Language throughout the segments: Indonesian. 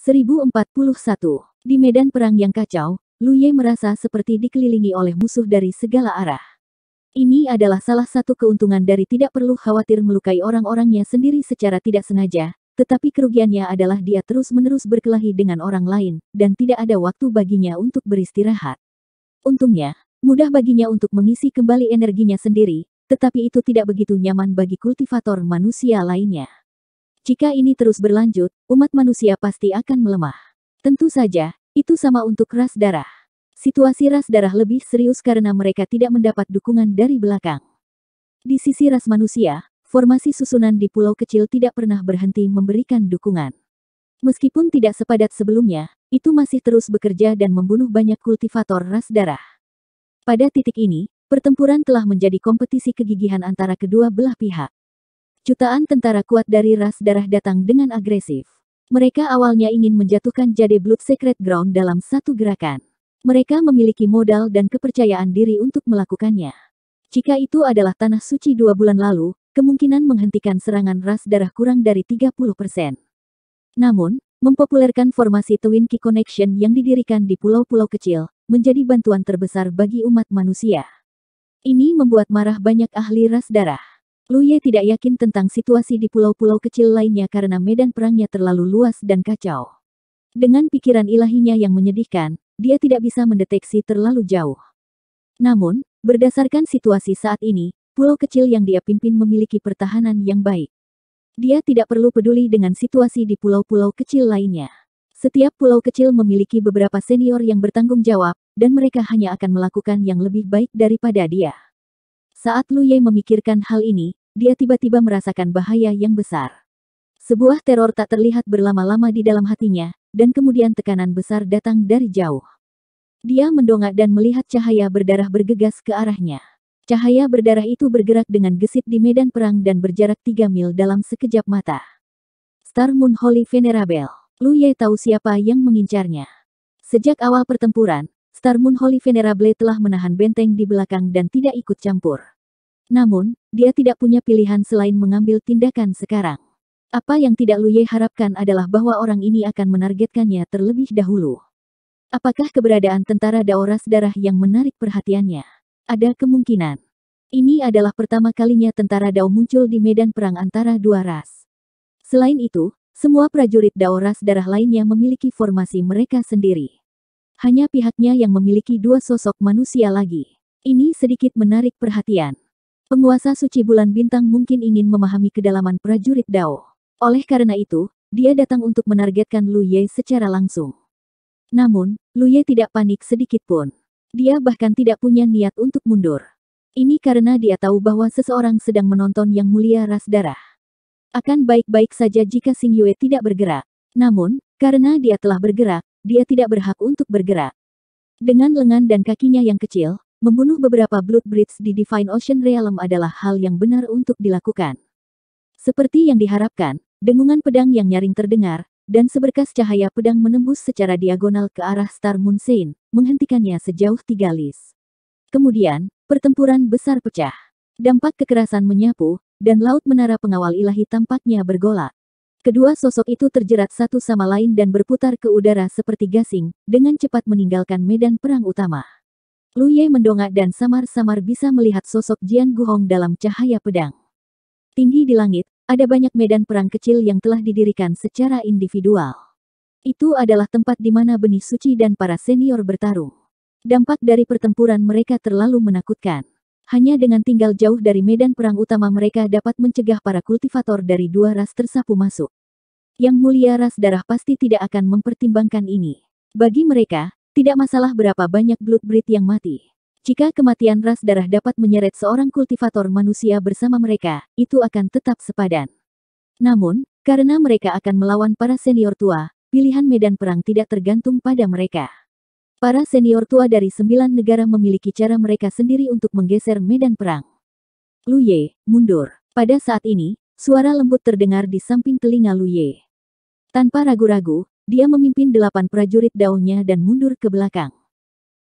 1041. Di medan perang yang kacau, Lu Ye merasa seperti dikelilingi oleh musuh dari segala arah. Ini adalah salah satu keuntungan dari tidak perlu khawatir melukai orang-orangnya sendiri secara tidak sengaja, tetapi kerugiannya adalah dia terus-menerus berkelahi dengan orang lain, dan tidak ada waktu baginya untuk beristirahat. Untungnya, mudah baginya untuk mengisi kembali energinya sendiri, tetapi itu tidak begitu nyaman bagi kultivator manusia lainnya. Jika ini terus berlanjut, umat manusia pasti akan melemah. Tentu saja, itu sama untuk ras darah. Situasi ras darah lebih serius karena mereka tidak mendapat dukungan dari belakang. Di sisi ras manusia, formasi susunan di pulau kecil tidak pernah berhenti memberikan dukungan. Meskipun tidak sepadat sebelumnya, itu masih terus bekerja dan membunuh banyak kultivator ras darah. Pada titik ini, pertempuran telah menjadi kompetisi kegigihan antara kedua belah pihak. Jutaan tentara kuat dari ras darah datang dengan agresif. Mereka awalnya ingin menjatuhkan Jade Blood Secret Ground dalam satu gerakan. Mereka memiliki modal dan kepercayaan diri untuk melakukannya. Jika itu adalah tanah suci dua bulan lalu, kemungkinan menghentikan serangan ras darah kurang dari 30 persen. Namun, mempopulerkan formasi Twin Key Connection yang didirikan di pulau-pulau kecil, menjadi bantuan terbesar bagi umat manusia. Ini membuat marah banyak ahli ras darah. Lu Ye ya tidak yakin tentang situasi di pulau-pulau kecil lainnya karena medan perangnya terlalu luas dan kacau. Dengan pikiran ilahinya yang menyedihkan, dia tidak bisa mendeteksi terlalu jauh. Namun, berdasarkan situasi saat ini, pulau kecil yang dia pimpin memiliki pertahanan yang baik. Dia tidak perlu peduli dengan situasi di pulau-pulau kecil lainnya. Setiap pulau kecil memiliki beberapa senior yang bertanggung jawab, dan mereka hanya akan melakukan yang lebih baik daripada dia. Saat Lu Ye memikirkan hal ini, dia tiba-tiba merasakan bahaya yang besar. Sebuah teror tak terlihat berlama-lama di dalam hatinya, dan kemudian tekanan besar datang dari jauh. Dia mendongak dan melihat cahaya berdarah bergegas ke arahnya. Cahaya berdarah itu bergerak dengan gesit di medan perang dan berjarak tiga mil dalam sekejap mata. Star Moon Holy Venerable, Lu Ye tahu siapa yang mengincarnya. Sejak awal pertempuran, Star Moon Holy Venerable telah menahan benteng di belakang dan tidak ikut campur. Namun, dia tidak punya pilihan selain mengambil tindakan sekarang. Apa yang tidak Lu Ye harapkan adalah bahwa orang ini akan menargetkannya terlebih dahulu. Apakah keberadaan tentara Daoras darah yang menarik perhatiannya? Ada kemungkinan. Ini adalah pertama kalinya tentara Dao muncul di medan perang antara dua ras. Selain itu, semua prajurit Daoras darah lainnya memiliki formasi mereka sendiri. Hanya pihaknya yang memiliki dua sosok manusia lagi. Ini sedikit menarik perhatian. Penguasa suci bulan bintang mungkin ingin memahami kedalaman prajurit Dao. Oleh karena itu, dia datang untuk menargetkan Lu Ye secara langsung. Namun, Lu Ye tidak panik sedikit pun. Dia bahkan tidak punya niat untuk mundur. Ini karena dia tahu bahwa seseorang sedang menonton yang mulia ras darah. Akan baik-baik saja jika Sing Yue tidak bergerak. Namun, karena dia telah bergerak, dia tidak berhak untuk bergerak. Dengan lengan dan kakinya yang kecil, Membunuh beberapa Bloodbreeds di Divine Ocean Realm adalah hal yang benar untuk dilakukan. Seperti yang diharapkan, dengungan pedang yang nyaring terdengar, dan seberkas cahaya pedang menembus secara diagonal ke arah Star Moon Saint, menghentikannya sejauh tiga lis. Kemudian, pertempuran besar pecah. Dampak kekerasan menyapu, dan laut menara pengawal ilahi tampaknya bergolak. Kedua sosok itu terjerat satu sama lain dan berputar ke udara seperti gasing, dengan cepat meninggalkan medan perang utama. Luye mendongak dan samar-samar bisa melihat sosok Jian Guhong dalam cahaya pedang. Tinggi di langit, ada banyak medan perang kecil yang telah didirikan secara individual. Itu adalah tempat di mana benih suci dan para senior bertarung. Dampak dari pertempuran mereka terlalu menakutkan. Hanya dengan tinggal jauh dari medan perang utama mereka dapat mencegah para kultivator dari dua ras tersapu masuk. Yang mulia ras darah pasti tidak akan mempertimbangkan ini. Bagi mereka, tidak masalah berapa banyak Bloodbreed yang mati. Jika kematian ras darah dapat menyeret seorang kultivator manusia bersama mereka, itu akan tetap sepadan. Namun, karena mereka akan melawan para senior tua, pilihan medan perang tidak tergantung pada mereka. Para senior tua dari sembilan negara memiliki cara mereka sendiri untuk menggeser medan perang. Luye, mundur. Pada saat ini, suara lembut terdengar di samping telinga Luye. Tanpa ragu-ragu, dia memimpin delapan prajurit daunnya dan mundur ke belakang.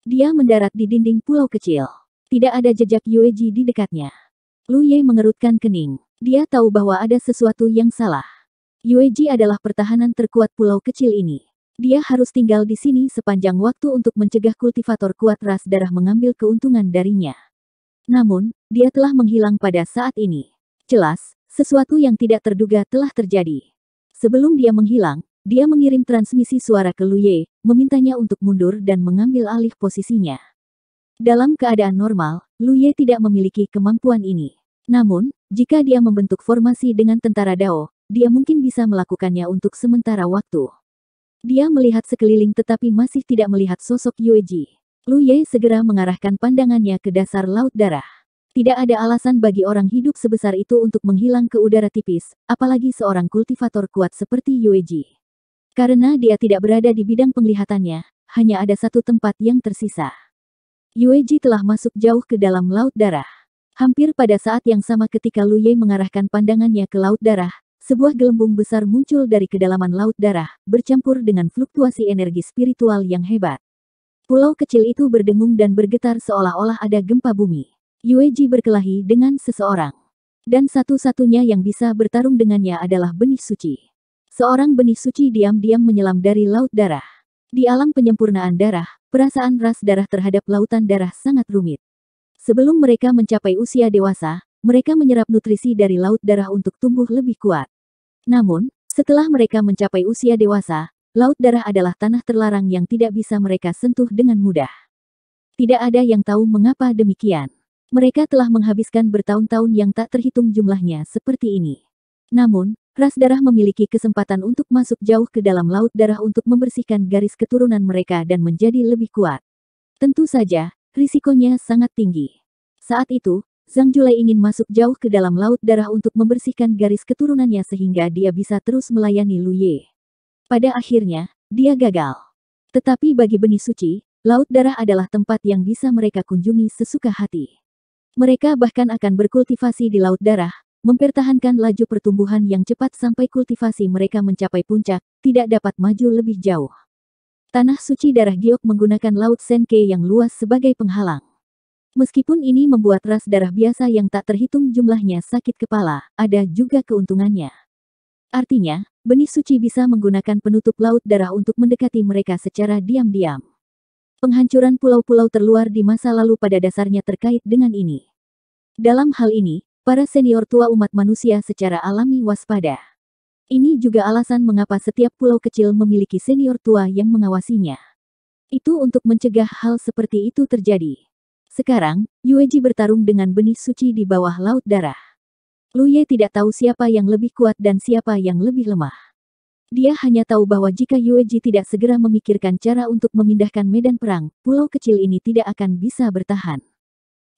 Dia mendarat di dinding pulau kecil. Tidak ada jejak Yueji di dekatnya. Lu Ye mengerutkan kening. Dia tahu bahwa ada sesuatu yang salah. Yueji adalah pertahanan terkuat pulau kecil ini. Dia harus tinggal di sini sepanjang waktu untuk mencegah kultivator kuat ras darah mengambil keuntungan darinya. Namun, dia telah menghilang pada saat ini. Jelas, sesuatu yang tidak terduga telah terjadi. Sebelum dia menghilang, dia mengirim transmisi suara ke Ye, memintanya untuk mundur dan mengambil alih posisinya. Dalam keadaan normal, Ye tidak memiliki kemampuan ini. Namun, jika dia membentuk formasi dengan tentara Dao, dia mungkin bisa melakukannya untuk sementara waktu. Dia melihat sekeliling tetapi masih tidak melihat sosok Yue Ji. Yueji. Ye segera mengarahkan pandangannya ke dasar laut darah. Tidak ada alasan bagi orang hidup sebesar itu untuk menghilang ke udara tipis, apalagi seorang kultivator kuat seperti Yue Ji. Karena dia tidak berada di bidang penglihatannya, hanya ada satu tempat yang tersisa. Yueji telah masuk jauh ke dalam laut darah. Hampir pada saat yang sama ketika Lu Ye mengarahkan pandangannya ke laut darah, sebuah gelembung besar muncul dari kedalaman laut darah, bercampur dengan fluktuasi energi spiritual yang hebat. Pulau kecil itu berdengung dan bergetar seolah-olah ada gempa bumi. Yueji berkelahi dengan seseorang. Dan satu-satunya yang bisa bertarung dengannya adalah benih suci. Seorang benih suci diam-diam menyelam dari laut darah. Di alam penyempurnaan darah, perasaan ras darah terhadap lautan darah sangat rumit. Sebelum mereka mencapai usia dewasa, mereka menyerap nutrisi dari laut darah untuk tumbuh lebih kuat. Namun, setelah mereka mencapai usia dewasa, laut darah adalah tanah terlarang yang tidak bisa mereka sentuh dengan mudah. Tidak ada yang tahu mengapa demikian. Mereka telah menghabiskan bertahun-tahun yang tak terhitung jumlahnya seperti ini. Namun, ras darah memiliki kesempatan untuk masuk jauh ke dalam laut darah untuk membersihkan garis keturunan mereka dan menjadi lebih kuat. Tentu saja, risikonya sangat tinggi. Saat itu, Zhang Julai ingin masuk jauh ke dalam laut darah untuk membersihkan garis keturunannya sehingga dia bisa terus melayani Lu Ye. Pada akhirnya, dia gagal. Tetapi bagi benih suci, laut darah adalah tempat yang bisa mereka kunjungi sesuka hati. Mereka bahkan akan berkultivasi di laut darah, mempertahankan laju pertumbuhan yang cepat sampai kultivasi mereka mencapai puncak, tidak dapat maju lebih jauh. Tanah suci darah giok menggunakan laut Senke yang luas sebagai penghalang. Meskipun ini membuat ras darah biasa yang tak terhitung jumlahnya sakit kepala, ada juga keuntungannya. Artinya, benih suci bisa menggunakan penutup laut darah untuk mendekati mereka secara diam-diam. Penghancuran pulau-pulau terluar di masa lalu pada dasarnya terkait dengan ini. Dalam hal ini, Para senior tua umat manusia secara alami waspada. Ini juga alasan mengapa setiap pulau kecil memiliki senior tua yang mengawasinya. Itu untuk mencegah hal seperti itu terjadi. Sekarang, Yueji bertarung dengan benih suci di bawah laut darah. Luye tidak tahu siapa yang lebih kuat dan siapa yang lebih lemah. Dia hanya tahu bahwa jika Yueji tidak segera memikirkan cara untuk memindahkan medan perang, pulau kecil ini tidak akan bisa bertahan.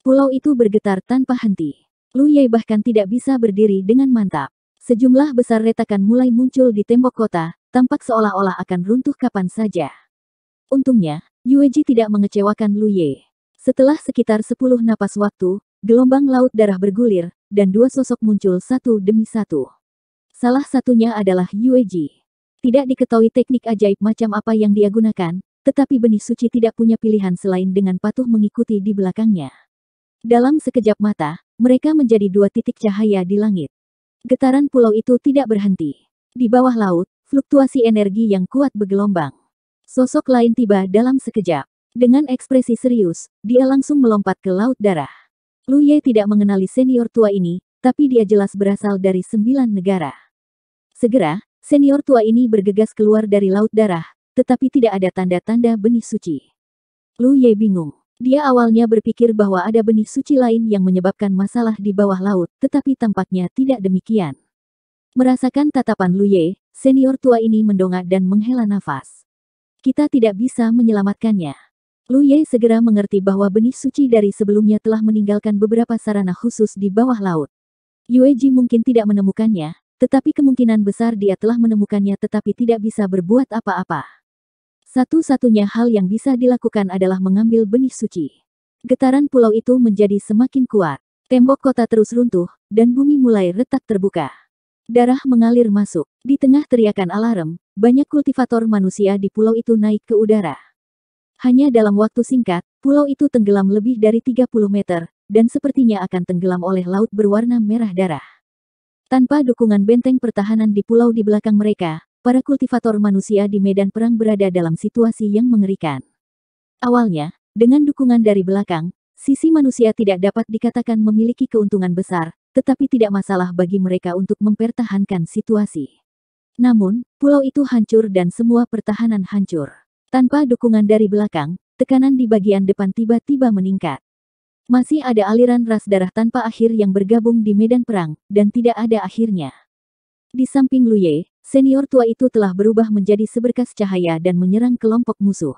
Pulau itu bergetar tanpa henti. Lu Ye bahkan tidak bisa berdiri dengan mantap. Sejumlah besar retakan mulai muncul di tembok kota, tampak seolah-olah akan runtuh kapan saja. Untungnya, Yueji tidak mengecewakan Lu Ye. Setelah sekitar 10 napas waktu, gelombang laut darah bergulir, dan dua sosok muncul satu demi satu. Salah satunya adalah Yueji. Tidak diketahui teknik ajaib macam apa yang dia gunakan, tetapi benih suci tidak punya pilihan selain dengan patuh mengikuti di belakangnya. Dalam sekejap mata, mereka menjadi dua titik cahaya di langit. Getaran pulau itu tidak berhenti. Di bawah laut, fluktuasi energi yang kuat bergelombang. Sosok lain tiba dalam sekejap. Dengan ekspresi serius, dia langsung melompat ke laut darah. Lu Ye tidak mengenali senior tua ini, tapi dia jelas berasal dari sembilan negara. Segera, senior tua ini bergegas keluar dari laut darah, tetapi tidak ada tanda-tanda benih suci. Lu Ye bingung. Dia awalnya berpikir bahwa ada benih suci lain yang menyebabkan masalah di bawah laut, tetapi tampaknya tidak demikian. Merasakan tatapan Lu Ye, senior tua ini mendongak dan menghela nafas. Kita tidak bisa menyelamatkannya. Lu Ye segera mengerti bahwa benih suci dari sebelumnya telah meninggalkan beberapa sarana khusus di bawah laut. Yueji mungkin tidak menemukannya, tetapi kemungkinan besar dia telah menemukannya tetapi tidak bisa berbuat apa-apa. Satu-satunya hal yang bisa dilakukan adalah mengambil benih suci. Getaran pulau itu menjadi semakin kuat. Tembok kota terus runtuh, dan bumi mulai retak terbuka. Darah mengalir masuk. Di tengah teriakan alarm, banyak kultivator manusia di pulau itu naik ke udara. Hanya dalam waktu singkat, pulau itu tenggelam lebih dari 30 meter, dan sepertinya akan tenggelam oleh laut berwarna merah darah. Tanpa dukungan benteng pertahanan di pulau di belakang mereka, para kultivator manusia di medan perang berada dalam situasi yang mengerikan. Awalnya, dengan dukungan dari belakang, sisi manusia tidak dapat dikatakan memiliki keuntungan besar, tetapi tidak masalah bagi mereka untuk mempertahankan situasi. Namun, pulau itu hancur dan semua pertahanan hancur. Tanpa dukungan dari belakang, tekanan di bagian depan tiba-tiba meningkat. Masih ada aliran ras darah tanpa akhir yang bergabung di medan perang, dan tidak ada akhirnya. Di samping Luye, Senior tua itu telah berubah menjadi seberkas cahaya dan menyerang kelompok musuh.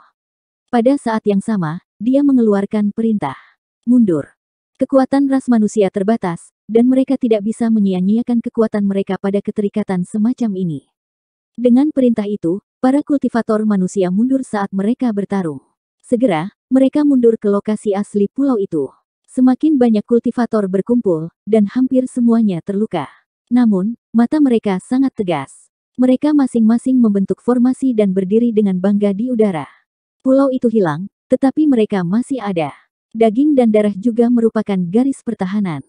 Pada saat yang sama, dia mengeluarkan perintah. Mundur. Kekuatan ras manusia terbatas, dan mereka tidak bisa menyia-nyiakan kekuatan mereka pada keterikatan semacam ini. Dengan perintah itu, para kultivator manusia mundur saat mereka bertarung. Segera, mereka mundur ke lokasi asli pulau itu. Semakin banyak kultivator berkumpul, dan hampir semuanya terluka. Namun, mata mereka sangat tegas. Mereka masing-masing membentuk formasi dan berdiri dengan bangga di udara. Pulau itu hilang, tetapi mereka masih ada. Daging dan darah juga merupakan garis pertahanan.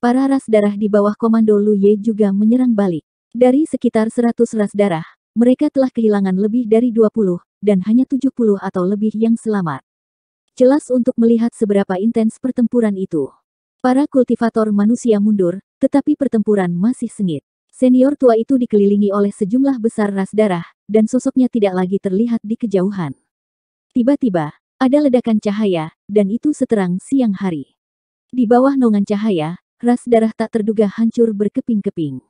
Para ras darah di bawah komando Lu Ye juga menyerang balik. Dari sekitar 100 ras darah, mereka telah kehilangan lebih dari 20, dan hanya 70 atau lebih yang selamat. Jelas untuk melihat seberapa intens pertempuran itu. Para kultivator manusia mundur, tetapi pertempuran masih sengit. Senior tua itu dikelilingi oleh sejumlah besar ras darah, dan sosoknya tidak lagi terlihat di kejauhan. Tiba-tiba, ada ledakan cahaya, dan itu seterang siang hari. Di bawah nongan cahaya, ras darah tak terduga hancur berkeping-keping.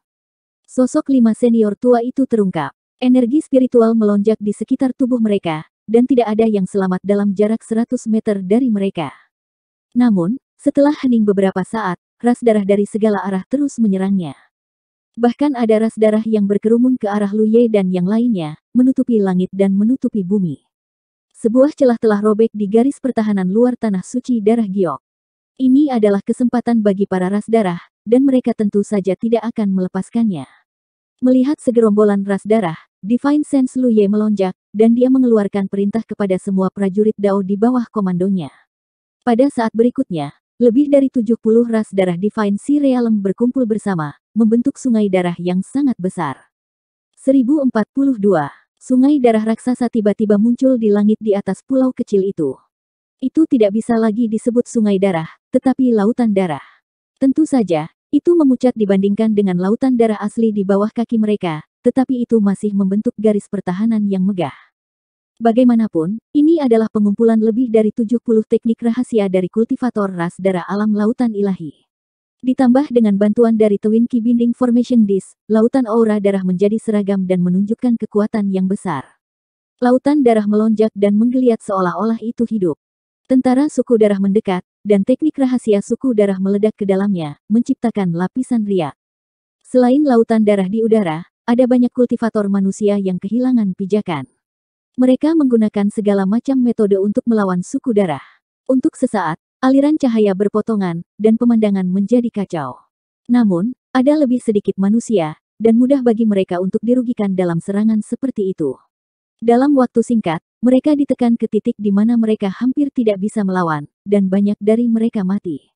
Sosok lima senior tua itu terungkap. Energi spiritual melonjak di sekitar tubuh mereka, dan tidak ada yang selamat dalam jarak 100 meter dari mereka. Namun, setelah hening beberapa saat, ras darah dari segala arah terus menyerangnya. Bahkan ada ras darah yang berkerumun ke arah Luye dan yang lainnya, menutupi langit dan menutupi bumi. Sebuah celah telah robek di garis pertahanan luar tanah suci darah giok. Ini adalah kesempatan bagi para ras darah, dan mereka tentu saja tidak akan melepaskannya. Melihat segerombolan ras darah, Divine Sense Luye melonjak, dan dia mengeluarkan perintah kepada semua prajurit Dao di bawah komandonya. Pada saat berikutnya, lebih dari 70 ras darah Divine Sirealem berkumpul bersama, membentuk sungai darah yang sangat besar. 1042. Sungai darah raksasa tiba-tiba muncul di langit di atas pulau kecil itu. Itu tidak bisa lagi disebut sungai darah, tetapi lautan darah. Tentu saja, itu memucat dibandingkan dengan lautan darah asli di bawah kaki mereka, tetapi itu masih membentuk garis pertahanan yang megah. Bagaimanapun, ini adalah pengumpulan lebih dari 70 teknik rahasia dari kultivator ras darah alam lautan ilahi. Ditambah dengan bantuan dari Twin Key Binding Formation Disk, lautan aura darah menjadi seragam dan menunjukkan kekuatan yang besar. Lautan darah melonjak dan menggeliat seolah-olah itu hidup. Tentara suku darah mendekat, dan teknik rahasia suku darah meledak ke dalamnya, menciptakan lapisan riak. Selain lautan darah di udara, ada banyak kultivator manusia yang kehilangan pijakan. Mereka menggunakan segala macam metode untuk melawan suku darah. Untuk sesaat, Aliran cahaya berpotongan, dan pemandangan menjadi kacau. Namun, ada lebih sedikit manusia, dan mudah bagi mereka untuk dirugikan dalam serangan seperti itu. Dalam waktu singkat, mereka ditekan ke titik di mana mereka hampir tidak bisa melawan, dan banyak dari mereka mati.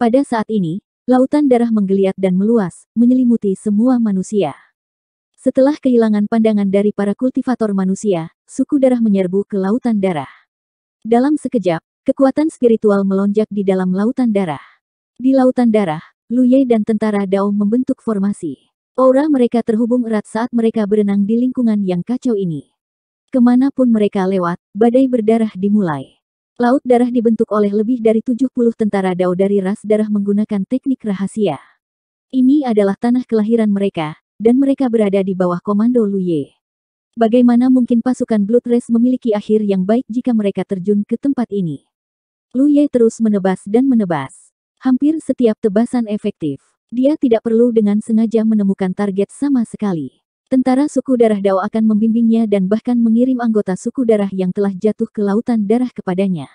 Pada saat ini, lautan darah menggeliat dan meluas, menyelimuti semua manusia. Setelah kehilangan pandangan dari para kultivator manusia, suku darah menyerbu ke lautan darah. Dalam sekejap, Kekuatan spiritual melonjak di dalam lautan darah. Di lautan darah, Luye dan tentara Dao membentuk formasi. Aura mereka terhubung erat saat mereka berenang di lingkungan yang kacau ini. Kemanapun mereka lewat, badai berdarah dimulai. Laut darah dibentuk oleh lebih dari 70 tentara Dao dari ras darah menggunakan teknik rahasia. Ini adalah tanah kelahiran mereka, dan mereka berada di bawah komando Luye. Bagaimana mungkin pasukan Blood Race memiliki akhir yang baik jika mereka terjun ke tempat ini? Lu Ye terus menebas dan menebas. Hampir setiap tebasan efektif. Dia tidak perlu dengan sengaja menemukan target sama sekali. Tentara suku darah Dao akan membimbingnya dan bahkan mengirim anggota suku darah yang telah jatuh ke lautan darah kepadanya.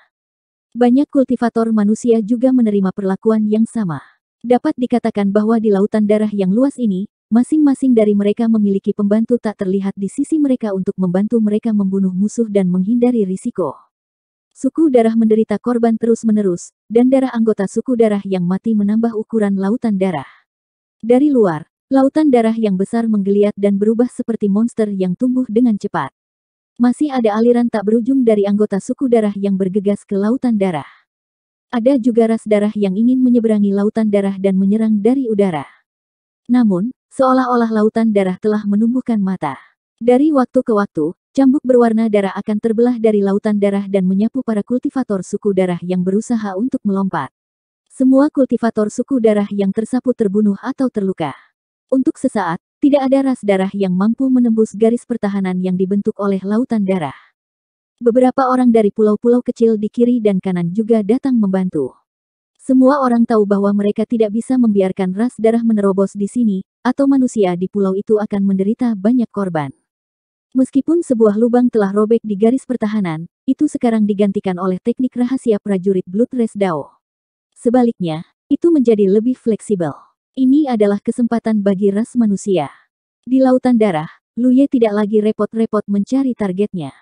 Banyak kultivator manusia juga menerima perlakuan yang sama. Dapat dikatakan bahwa di lautan darah yang luas ini, masing-masing dari mereka memiliki pembantu tak terlihat di sisi mereka untuk membantu mereka membunuh musuh dan menghindari risiko. Suku darah menderita korban terus-menerus, dan darah anggota suku darah yang mati menambah ukuran lautan darah. Dari luar, lautan darah yang besar menggeliat dan berubah seperti monster yang tumbuh dengan cepat. Masih ada aliran tak berujung dari anggota suku darah yang bergegas ke lautan darah. Ada juga ras darah yang ingin menyeberangi lautan darah dan menyerang dari udara. Namun, seolah-olah lautan darah telah menumbuhkan mata. Dari waktu ke waktu, Cambuk berwarna darah akan terbelah dari lautan darah dan menyapu para kultivator suku darah yang berusaha untuk melompat. Semua kultivator suku darah yang tersapu terbunuh atau terluka. Untuk sesaat, tidak ada ras darah yang mampu menembus garis pertahanan yang dibentuk oleh lautan darah. Beberapa orang dari pulau-pulau kecil di kiri dan kanan juga datang membantu. Semua orang tahu bahwa mereka tidak bisa membiarkan ras darah menerobos di sini, atau manusia di pulau itu akan menderita banyak korban. Meskipun sebuah lubang telah robek di garis pertahanan, itu sekarang digantikan oleh teknik rahasia prajurit Blood Race Dao. Sebaliknya, itu menjadi lebih fleksibel. Ini adalah kesempatan bagi ras manusia. Di Lautan Darah, Lu Ye tidak lagi repot-repot mencari targetnya.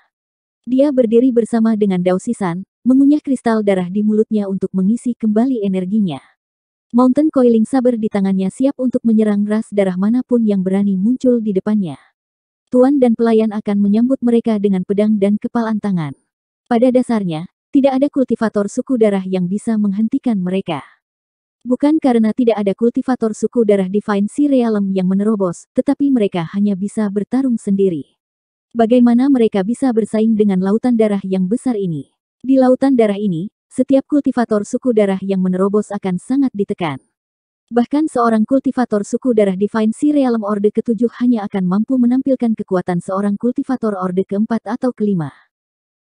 Dia berdiri bersama dengan Dao Sisan, mengunyah kristal darah di mulutnya untuk mengisi kembali energinya. Mountain Coiling Saber di tangannya siap untuk menyerang ras darah manapun yang berani muncul di depannya tuan dan pelayan akan menyambut mereka dengan pedang dan kepalan tangan. Pada dasarnya, tidak ada kultivator suku darah yang bisa menghentikan mereka. Bukan karena tidak ada kultivator suku darah Divine Realm yang menerobos, tetapi mereka hanya bisa bertarung sendiri. Bagaimana mereka bisa bersaing dengan lautan darah yang besar ini? Di lautan darah ini, setiap kultivator suku darah yang menerobos akan sangat ditekan. Bahkan seorang kultivator suku darah Divine si Realm Orde ketujuh hanya akan mampu menampilkan kekuatan seorang kultivator Orde keempat atau kelima.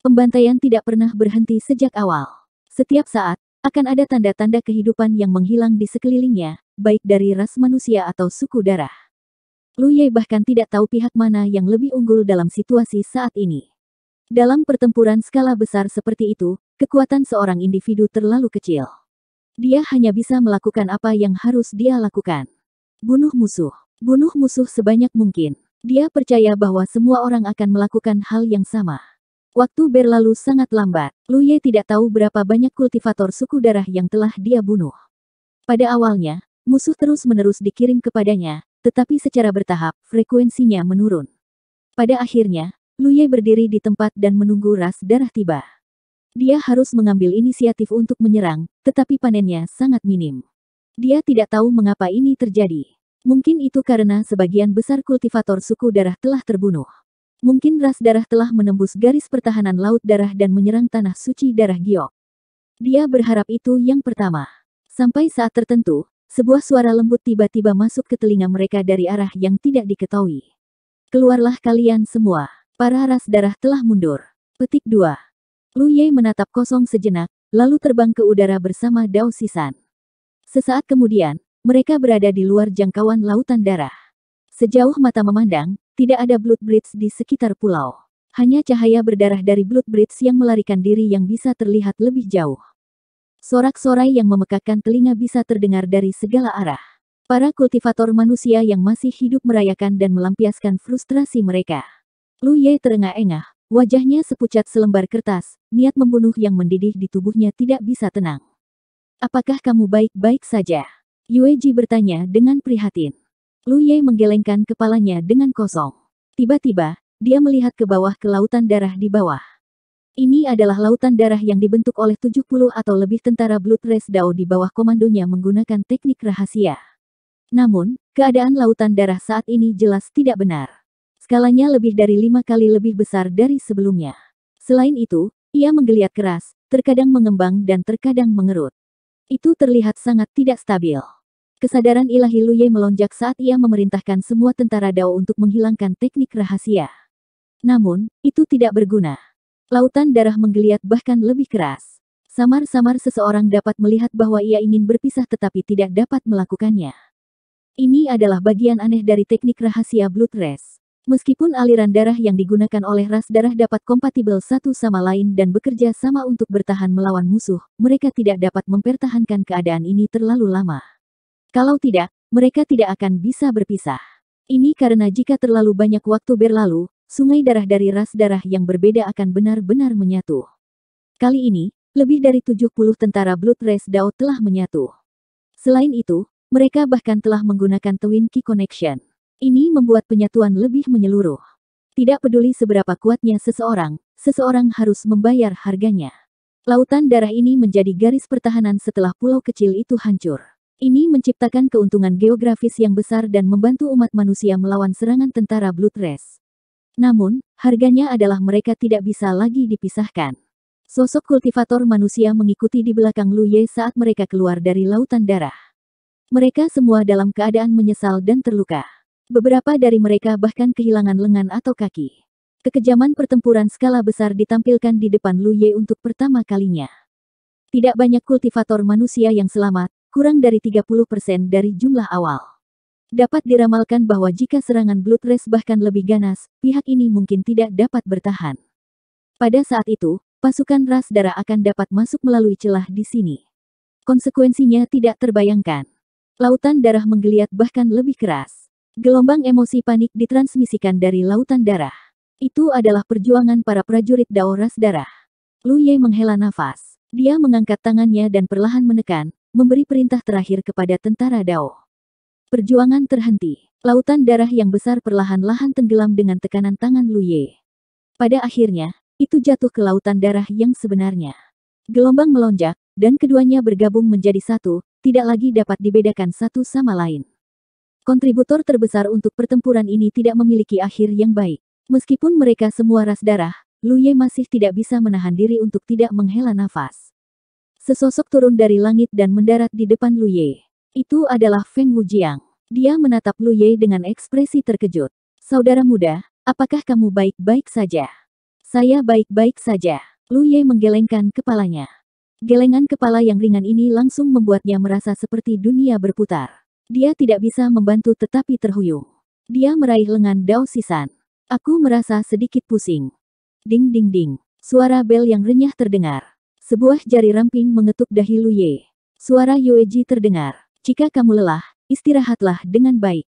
Pembantaian tidak pernah berhenti sejak awal. Setiap saat, akan ada tanda-tanda kehidupan yang menghilang di sekelilingnya, baik dari ras manusia atau suku darah. Lu Ye bahkan tidak tahu pihak mana yang lebih unggul dalam situasi saat ini. Dalam pertempuran skala besar seperti itu, kekuatan seorang individu terlalu kecil. Dia hanya bisa melakukan apa yang harus dia lakukan. Bunuh musuh. Bunuh musuh sebanyak mungkin. Dia percaya bahwa semua orang akan melakukan hal yang sama. Waktu berlalu sangat lambat. Luye tidak tahu berapa banyak kultivator suku darah yang telah dia bunuh. Pada awalnya, musuh terus-menerus dikirim kepadanya, tetapi secara bertahap, frekuensinya menurun. Pada akhirnya, Luye berdiri di tempat dan menunggu ras darah tiba. Dia harus mengambil inisiatif untuk menyerang, tetapi panennya sangat minim. Dia tidak tahu mengapa ini terjadi. Mungkin itu karena sebagian besar kultivator suku darah telah terbunuh. Mungkin ras darah telah menembus garis pertahanan laut darah dan menyerang tanah suci darah giok. Dia berharap itu yang pertama. Sampai saat tertentu, sebuah suara lembut tiba-tiba masuk ke telinga mereka dari arah yang tidak diketahui. Keluarlah kalian semua. Para ras darah telah mundur. Petik 2. Lu Ye menatap kosong sejenak, lalu terbang ke udara bersama Dao Sisan. Sesaat kemudian, mereka berada di luar jangkauan lautan darah. Sejauh mata memandang, tidak ada Blood Blitz di sekitar pulau. Hanya cahaya berdarah dari Blood Blitz yang melarikan diri yang bisa terlihat lebih jauh. Sorak-sorai yang memekakkan telinga bisa terdengar dari segala arah. Para kultivator manusia yang masih hidup merayakan dan melampiaskan frustrasi mereka. Lu Ye terengah-engah, Wajahnya sepucat selembar kertas, niat membunuh yang mendidih di tubuhnya tidak bisa tenang. Apakah kamu baik-baik saja? Yueji bertanya dengan prihatin. Lu Ye menggelengkan kepalanya dengan kosong. Tiba-tiba, dia melihat ke bawah ke lautan darah di bawah. Ini adalah lautan darah yang dibentuk oleh 70 atau lebih tentara Blood Race Dao di bawah komandonya menggunakan teknik rahasia. Namun, keadaan lautan darah saat ini jelas tidak benar. Skalanya lebih dari lima kali lebih besar dari sebelumnya. Selain itu, ia menggeliat keras, terkadang mengembang dan terkadang mengerut. Itu terlihat sangat tidak stabil. Kesadaran ilahi Luye melonjak saat ia memerintahkan semua tentara Dao untuk menghilangkan teknik rahasia. Namun, itu tidak berguna. Lautan darah menggeliat bahkan lebih keras. Samar-samar seseorang dapat melihat bahwa ia ingin berpisah tetapi tidak dapat melakukannya. Ini adalah bagian aneh dari teknik rahasia Blood Race. Meskipun aliran darah yang digunakan oleh ras darah dapat kompatibel satu sama lain dan bekerja sama untuk bertahan melawan musuh, mereka tidak dapat mempertahankan keadaan ini terlalu lama. Kalau tidak, mereka tidak akan bisa berpisah. Ini karena jika terlalu banyak waktu berlalu, sungai darah dari ras darah yang berbeda akan benar-benar menyatu. Kali ini, lebih dari 70 tentara Blood Race Dao telah menyatu. Selain itu, mereka bahkan telah menggunakan Twin Key Connection. Ini membuat penyatuan lebih menyeluruh. Tidak peduli seberapa kuatnya seseorang, seseorang harus membayar harganya. Lautan darah ini menjadi garis pertahanan setelah pulau kecil itu hancur. Ini menciptakan keuntungan geografis yang besar dan membantu umat manusia melawan serangan tentara Blood Race. Namun, harganya adalah mereka tidak bisa lagi dipisahkan. Sosok kultivator manusia mengikuti di belakang Lu Ye saat mereka keluar dari lautan darah. Mereka semua dalam keadaan menyesal dan terluka. Beberapa dari mereka bahkan kehilangan lengan atau kaki. Kekejaman pertempuran skala besar ditampilkan di depan Lu Ye untuk pertama kalinya. Tidak banyak kultivator manusia yang selamat, kurang dari 30% dari jumlah awal. Dapat diramalkan bahwa jika serangan Blood Race bahkan lebih ganas, pihak ini mungkin tidak dapat bertahan. Pada saat itu, pasukan ras darah akan dapat masuk melalui celah di sini. Konsekuensinya tidak terbayangkan. Lautan darah menggeliat bahkan lebih keras. Gelombang emosi panik ditransmisikan dari lautan darah. Itu adalah perjuangan para prajurit Daoras darah. Lu Ye menghela nafas. Dia mengangkat tangannya dan perlahan menekan, memberi perintah terakhir kepada tentara Dao. Perjuangan terhenti. Lautan darah yang besar perlahan-lahan tenggelam dengan tekanan tangan Lu Ye. Pada akhirnya, itu jatuh ke lautan darah yang sebenarnya. Gelombang melonjak, dan keduanya bergabung menjadi satu, tidak lagi dapat dibedakan satu sama lain. Kontributor terbesar untuk pertempuran ini tidak memiliki akhir yang baik. Meskipun mereka semua ras darah, Lu Ye masih tidak bisa menahan diri untuk tidak menghela nafas. Sesosok turun dari langit dan mendarat di depan Lu Ye. Itu adalah Feng Wujiang. Dia menatap Lu Ye dengan ekspresi terkejut. Saudara muda, apakah kamu baik-baik saja? Saya baik-baik saja. Lu Ye menggelengkan kepalanya. Gelengan kepala yang ringan ini langsung membuatnya merasa seperti dunia berputar. Dia tidak bisa membantu tetapi terhuyung. Dia meraih lengan Dao Sisan. Aku merasa sedikit pusing. Ding ding ding. Suara bel yang renyah terdengar. Sebuah jari ramping mengetuk dahi Ye. Suara Yueji terdengar. Jika kamu lelah, istirahatlah dengan baik.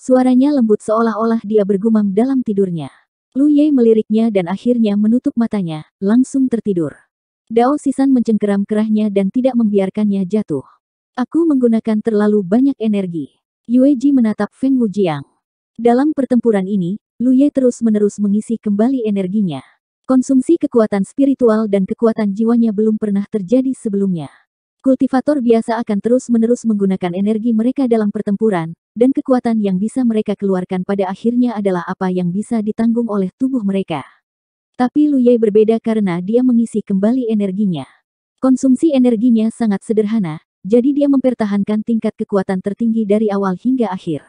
Suaranya lembut seolah-olah dia bergumam dalam tidurnya. Lu Ye meliriknya dan akhirnya menutup matanya, langsung tertidur. Dao Sisan mencengkeram kerahnya dan tidak membiarkannya jatuh. Aku menggunakan terlalu banyak energi. Yue Ji menatap Feng Wujiang. Dalam pertempuran ini, Lu Ye terus-menerus mengisi kembali energinya. Konsumsi kekuatan spiritual dan kekuatan jiwanya belum pernah terjadi sebelumnya. Kultivator biasa akan terus-menerus menggunakan energi mereka dalam pertempuran, dan kekuatan yang bisa mereka keluarkan pada akhirnya adalah apa yang bisa ditanggung oleh tubuh mereka. Tapi Lu Ye berbeda karena dia mengisi kembali energinya. Konsumsi energinya sangat sederhana, jadi dia mempertahankan tingkat kekuatan tertinggi dari awal hingga akhir.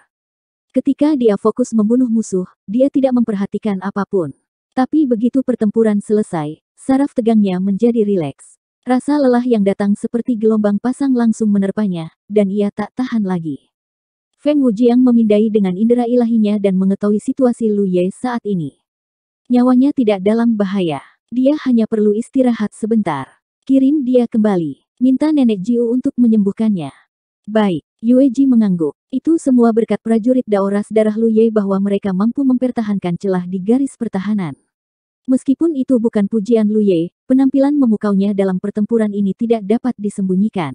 Ketika dia fokus membunuh musuh, dia tidak memperhatikan apapun. Tapi begitu pertempuran selesai, saraf tegangnya menjadi rileks. Rasa lelah yang datang seperti gelombang pasang langsung menerpanya, dan ia tak tahan lagi. Feng Wujiang memindai dengan indera ilahinya dan mengetahui situasi Lu Ye saat ini. Nyawanya tidak dalam bahaya. Dia hanya perlu istirahat sebentar. Kirim dia kembali. Minta nenek Jiu untuk menyembuhkannya. Baik, Yue Ji mengangguk. Itu semua berkat prajurit daoras darah Lu Ye bahwa mereka mampu mempertahankan celah di garis pertahanan. Meskipun itu bukan pujian Lu Ye, penampilan memukaunya dalam pertempuran ini tidak dapat disembunyikan.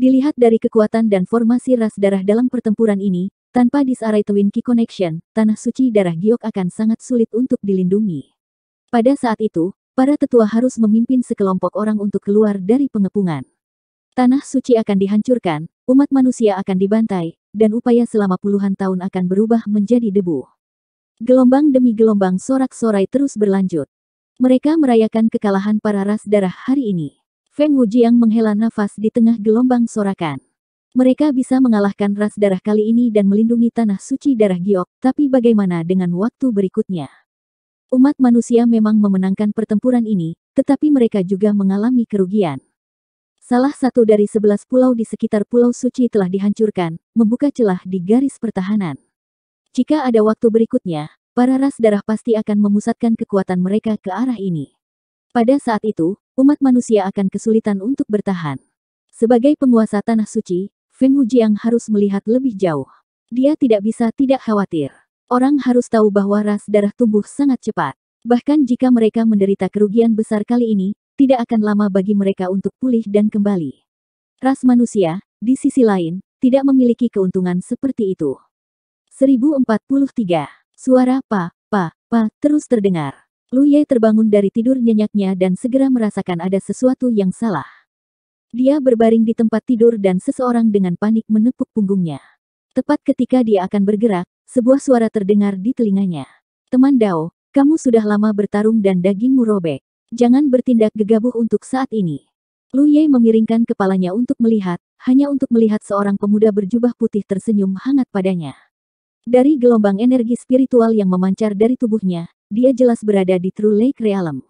Dilihat dari kekuatan dan formasi ras darah dalam pertempuran ini, tanpa disarai Twin Key Connection, Tanah Suci Darah Giok akan sangat sulit untuk dilindungi. Pada saat itu, para tetua harus memimpin sekelompok orang untuk keluar dari pengepungan. Tanah suci akan dihancurkan, umat manusia akan dibantai, dan upaya selama puluhan tahun akan berubah menjadi debu. Gelombang demi gelombang sorak-sorai terus berlanjut. Mereka merayakan kekalahan para ras darah hari ini. Feng Wujiang menghela nafas di tengah gelombang sorakan. Mereka bisa mengalahkan ras darah kali ini dan melindungi tanah suci darah giok, tapi bagaimana dengan waktu berikutnya? Umat manusia memang memenangkan pertempuran ini, tetapi mereka juga mengalami kerugian. Salah satu dari sebelas pulau di sekitar Pulau Suci telah dihancurkan, membuka celah di garis pertahanan. Jika ada waktu berikutnya, para ras darah pasti akan memusatkan kekuatan mereka ke arah ini. Pada saat itu, umat manusia akan kesulitan untuk bertahan. Sebagai penguasa Tanah Suci, Feng Wujiang harus melihat lebih jauh. Dia tidak bisa tidak khawatir. Orang harus tahu bahwa ras darah tumbuh sangat cepat. Bahkan jika mereka menderita kerugian besar kali ini, tidak akan lama bagi mereka untuk pulih dan kembali. Ras manusia, di sisi lain, tidak memiliki keuntungan seperti itu. 1043. Suara pa, pa, pa terus terdengar. Lu Ye terbangun dari tidur nyenyaknya dan segera merasakan ada sesuatu yang salah. Dia berbaring di tempat tidur dan seseorang dengan panik menepuk punggungnya. Tepat ketika dia akan bergerak, sebuah suara terdengar di telinganya. Teman Dao, kamu sudah lama bertarung dan dagingmu robek. Jangan bertindak gegabah untuk saat ini. Lu Ye memiringkan kepalanya untuk melihat, hanya untuk melihat seorang pemuda berjubah putih tersenyum hangat padanya. Dari gelombang energi spiritual yang memancar dari tubuhnya, dia jelas berada di True Lake Realm.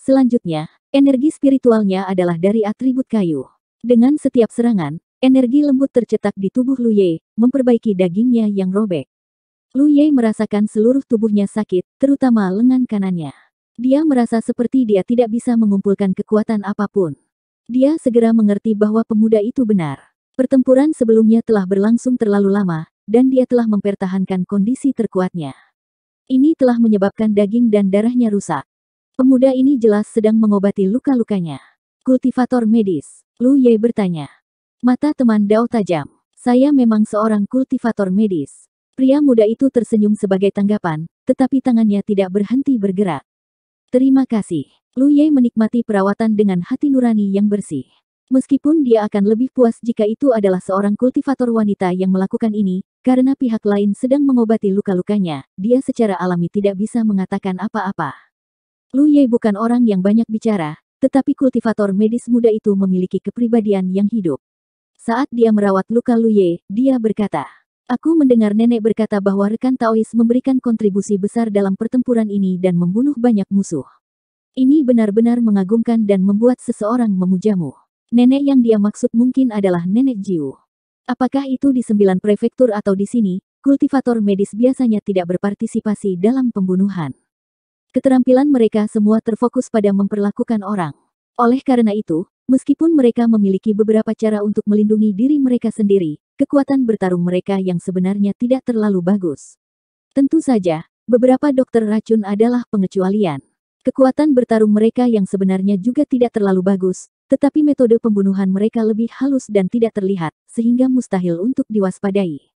Selanjutnya, energi spiritualnya adalah dari atribut kayu. Dengan setiap serangan, energi lembut tercetak di tubuh Lu Ye, memperbaiki dagingnya yang robek. Lu Ye merasakan seluruh tubuhnya sakit, terutama lengan kanannya. Dia merasa seperti dia tidak bisa mengumpulkan kekuatan apapun. Dia segera mengerti bahwa pemuda itu benar. Pertempuran sebelumnya telah berlangsung terlalu lama, dan dia telah mempertahankan kondisi terkuatnya. Ini telah menyebabkan daging dan darahnya rusak. Pemuda ini jelas sedang mengobati luka-lukanya. Kultivator medis, Lu Ye bertanya. Mata teman Dao tajam. Saya memang seorang kultivator medis. Pria muda itu tersenyum sebagai tanggapan, tetapi tangannya tidak berhenti bergerak. Terima kasih. Lu Ye menikmati perawatan dengan hati nurani yang bersih. Meskipun dia akan lebih puas jika itu adalah seorang kultivator wanita yang melakukan ini, karena pihak lain sedang mengobati luka-lukanya, dia secara alami tidak bisa mengatakan apa-apa. Lu Ye bukan orang yang banyak bicara, tetapi kultivator medis muda itu memiliki kepribadian yang hidup. Saat dia merawat luka Lu Ye, dia berkata, Aku mendengar nenek berkata bahwa rekan Taois memberikan kontribusi besar dalam pertempuran ini dan membunuh banyak musuh. Ini benar-benar mengagumkan dan membuat seseorang memujamu. Nenek yang dia maksud mungkin adalah nenek Jiu. Apakah itu di sembilan prefektur atau di sini, kultivator medis biasanya tidak berpartisipasi dalam pembunuhan. Keterampilan mereka semua terfokus pada memperlakukan orang. Oleh karena itu, meskipun mereka memiliki beberapa cara untuk melindungi diri mereka sendiri, kekuatan bertarung mereka yang sebenarnya tidak terlalu bagus. Tentu saja, beberapa dokter racun adalah pengecualian. Kekuatan bertarung mereka yang sebenarnya juga tidak terlalu bagus, tetapi metode pembunuhan mereka lebih halus dan tidak terlihat, sehingga mustahil untuk diwaspadai.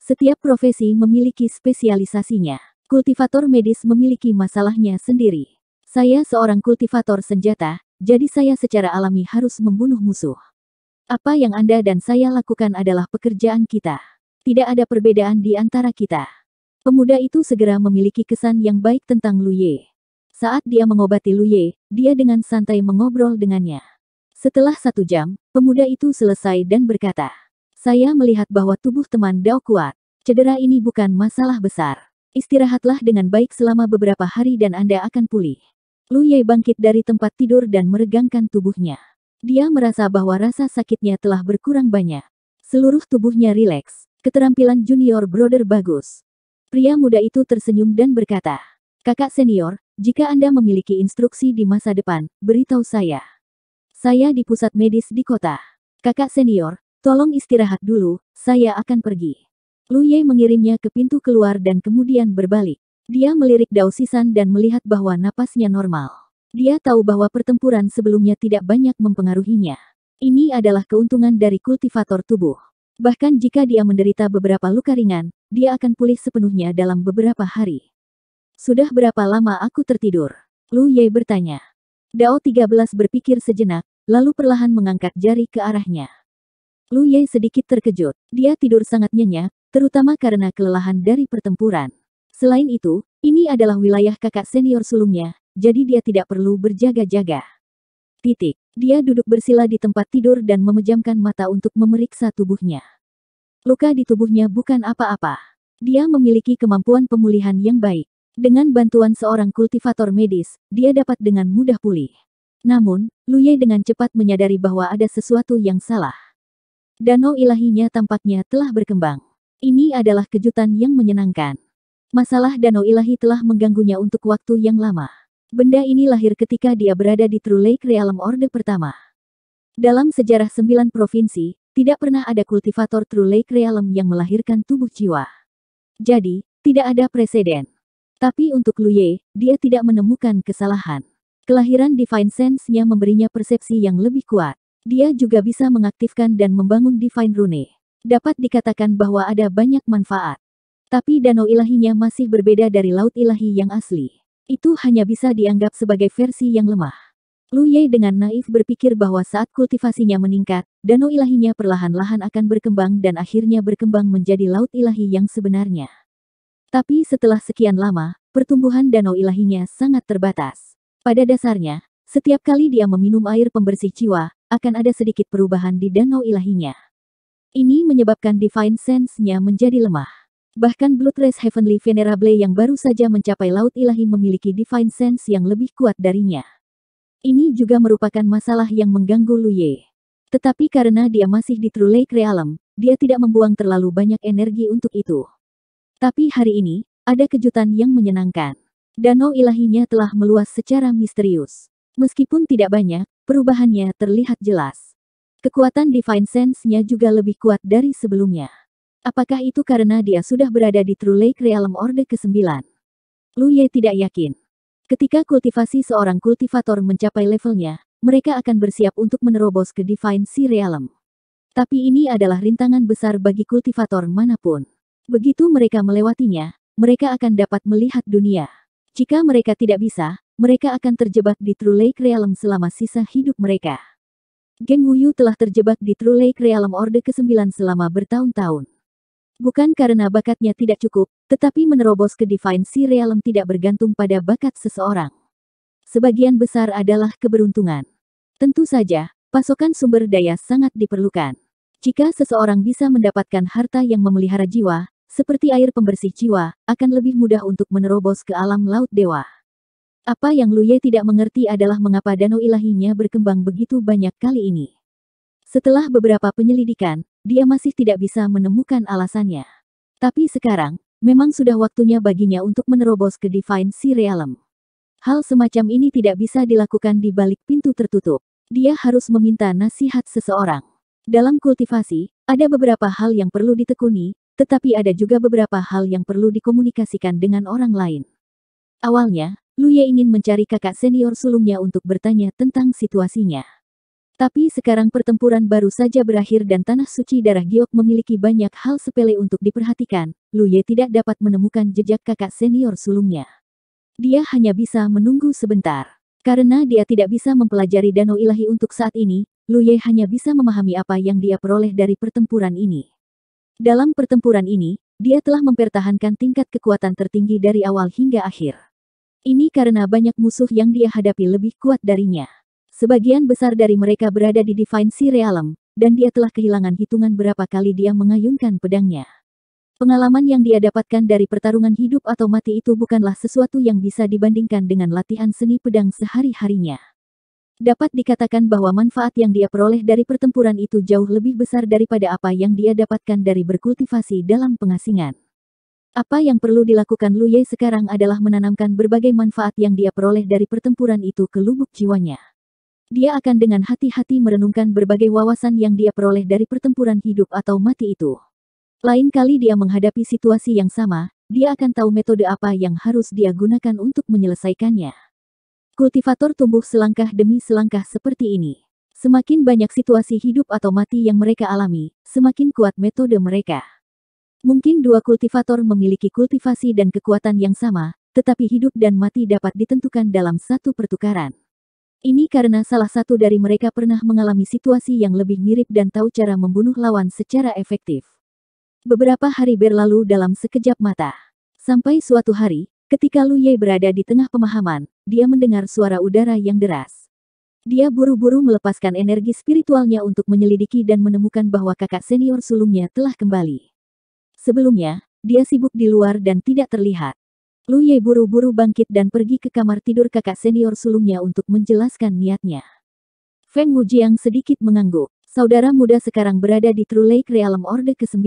Setiap profesi memiliki spesialisasinya. Kultivator medis memiliki masalahnya sendiri. Saya seorang kultivator senjata, jadi saya secara alami harus membunuh musuh. Apa yang Anda dan saya lakukan adalah pekerjaan kita. Tidak ada perbedaan di antara kita. Pemuda itu segera memiliki kesan yang baik tentang Lu Ye. Saat dia mengobati Lu Ye, dia dengan santai mengobrol dengannya. Setelah satu jam, pemuda itu selesai dan berkata, Saya melihat bahwa tubuh teman Dao kuat. Cedera ini bukan masalah besar. Istirahatlah dengan baik selama beberapa hari dan Anda akan pulih. Lu Ye bangkit dari tempat tidur dan meregangkan tubuhnya. Dia merasa bahwa rasa sakitnya telah berkurang banyak. Seluruh tubuhnya rileks. Keterampilan junior brother bagus. Pria muda itu tersenyum dan berkata, Kakak senior, jika Anda memiliki instruksi di masa depan, beritahu saya. Saya di pusat medis di kota. Kakak senior, tolong istirahat dulu, saya akan pergi. Lu Ye mengirimnya ke pintu keluar dan kemudian berbalik. Dia melirik Dao Sisan dan melihat bahwa napasnya normal. Dia tahu bahwa pertempuran sebelumnya tidak banyak mempengaruhinya. Ini adalah keuntungan dari kultivator tubuh. Bahkan jika dia menderita beberapa luka ringan, dia akan pulih sepenuhnya dalam beberapa hari. Sudah berapa lama aku tertidur? Lu Ye bertanya. Dao 13 berpikir sejenak, lalu perlahan mengangkat jari ke arahnya. Lu Ye sedikit terkejut. Dia tidur sangat nyenyak, terutama karena kelelahan dari pertempuran. Selain itu, ini adalah wilayah kakak senior sulungnya, jadi dia tidak perlu berjaga-jaga. Titik. Dia duduk bersila di tempat tidur dan memejamkan mata untuk memeriksa tubuhnya. Luka di tubuhnya bukan apa-apa. Dia memiliki kemampuan pemulihan yang baik. Dengan bantuan seorang kultivator medis, dia dapat dengan mudah pulih. Namun, Luye dengan cepat menyadari bahwa ada sesuatu yang salah. Danau ilahinya tampaknya telah berkembang. Ini adalah kejutan yang menyenangkan. Masalah danau ilahi telah mengganggunya untuk waktu yang lama. Benda ini lahir ketika dia berada di True Lake Realm Orde pertama. Dalam sejarah sembilan provinsi, tidak pernah ada kultivator True Lake Realm yang melahirkan tubuh jiwa. Jadi, tidak ada presiden. Tapi untuk Luye, dia tidak menemukan kesalahan. Kelahiran Divine Sense-nya memberinya persepsi yang lebih kuat. Dia juga bisa mengaktifkan dan membangun Divine Rune. Dapat dikatakan bahwa ada banyak manfaat. Tapi danau ilahinya masih berbeda dari laut ilahi yang asli. Itu hanya bisa dianggap sebagai versi yang lemah. Lu Ye dengan naif berpikir bahwa saat kultivasinya meningkat, danau ilahinya perlahan-lahan akan berkembang dan akhirnya berkembang menjadi laut ilahi yang sebenarnya. Tapi setelah sekian lama, pertumbuhan danau ilahinya sangat terbatas. Pada dasarnya, setiap kali dia meminum air pembersih jiwa, akan ada sedikit perubahan di danau ilahinya. Ini menyebabkan divine sense-nya menjadi lemah. Bahkan Blood Race Heavenly Venerable yang baru saja mencapai Laut Ilahi memiliki Divine Sense yang lebih kuat darinya. Ini juga merupakan masalah yang mengganggu Luye. Tetapi karena dia masih di True Lake Realm, dia tidak membuang terlalu banyak energi untuk itu. Tapi hari ini, ada kejutan yang menyenangkan. Danau ilahinya telah meluas secara misterius. Meskipun tidak banyak, perubahannya terlihat jelas. Kekuatan Divine Sense-nya juga lebih kuat dari sebelumnya. Apakah itu karena dia sudah berada di True Lake Realm Orde ke-9? Lu Ye tidak yakin. Ketika kultivasi seorang kultivator mencapai levelnya, mereka akan bersiap untuk menerobos ke Divine Sea Realm. Tapi ini adalah rintangan besar bagi kultivator manapun. Begitu mereka melewatinya, mereka akan dapat melihat dunia. Jika mereka tidak bisa, mereka akan terjebak di True Lake Realm selama sisa hidup mereka. Geng Wuyu telah terjebak di True Lake Realm Orde ke-9 selama bertahun-tahun. Bukan karena bakatnya tidak cukup, tetapi menerobos ke Divine Sea Realm tidak bergantung pada bakat seseorang. Sebagian besar adalah keberuntungan. Tentu saja, pasokan sumber daya sangat diperlukan. Jika seseorang bisa mendapatkan harta yang memelihara jiwa, seperti air pembersih jiwa, akan lebih mudah untuk menerobos ke alam laut dewa. Apa yang Luye tidak mengerti adalah mengapa danau ilahinya berkembang begitu banyak kali ini. Setelah beberapa penyelidikan, dia masih tidak bisa menemukan alasannya. Tapi sekarang, memang sudah waktunya baginya untuk menerobos ke Divine Sea Realm. Hal semacam ini tidak bisa dilakukan di balik pintu tertutup. Dia harus meminta nasihat seseorang. Dalam kultivasi, ada beberapa hal yang perlu ditekuni, tetapi ada juga beberapa hal yang perlu dikomunikasikan dengan orang lain. Awalnya, Luye ingin mencari kakak senior sulungnya untuk bertanya tentang situasinya. Tapi sekarang pertempuran baru saja berakhir dan Tanah Suci Darah Giok memiliki banyak hal sepele untuk diperhatikan. Lu Ye tidak dapat menemukan jejak kakak senior sulungnya. Dia hanya bisa menunggu sebentar. Karena dia tidak bisa mempelajari danau ilahi untuk saat ini, Lu Ye hanya bisa memahami apa yang dia peroleh dari pertempuran ini. Dalam pertempuran ini, dia telah mempertahankan tingkat kekuatan tertinggi dari awal hingga akhir. Ini karena banyak musuh yang dia hadapi lebih kuat darinya. Sebagian besar dari mereka berada di Divine Sea Realm, dan dia telah kehilangan hitungan berapa kali dia mengayunkan pedangnya. Pengalaman yang dia dapatkan dari pertarungan hidup atau mati itu bukanlah sesuatu yang bisa dibandingkan dengan latihan seni pedang sehari-harinya. Dapat dikatakan bahwa manfaat yang dia peroleh dari pertempuran itu jauh lebih besar daripada apa yang dia dapatkan dari berkultivasi dalam pengasingan. Apa yang perlu dilakukan Lu Ye sekarang adalah menanamkan berbagai manfaat yang dia peroleh dari pertempuran itu ke lubuk jiwanya dia akan dengan hati-hati merenungkan berbagai wawasan yang dia peroleh dari pertempuran hidup atau mati itu. Lain kali dia menghadapi situasi yang sama, dia akan tahu metode apa yang harus dia gunakan untuk menyelesaikannya. Kultivator tumbuh selangkah demi selangkah seperti ini. Semakin banyak situasi hidup atau mati yang mereka alami, semakin kuat metode mereka. Mungkin dua kultivator memiliki kultivasi dan kekuatan yang sama, tetapi hidup dan mati dapat ditentukan dalam satu pertukaran. Ini karena salah satu dari mereka pernah mengalami situasi yang lebih mirip dan tahu cara membunuh lawan secara efektif. Beberapa hari berlalu dalam sekejap mata. Sampai suatu hari, ketika Lu Ye berada di tengah pemahaman, dia mendengar suara udara yang deras. Dia buru-buru melepaskan energi spiritualnya untuk menyelidiki dan menemukan bahwa kakak senior sulungnya telah kembali. Sebelumnya, dia sibuk di luar dan tidak terlihat. Lu Ye buru-buru bangkit dan pergi ke kamar tidur kakak senior sulungnya untuk menjelaskan niatnya. Feng Wujiang sedikit mengangguk. Saudara muda sekarang berada di True Lake Realm Orde ke-9.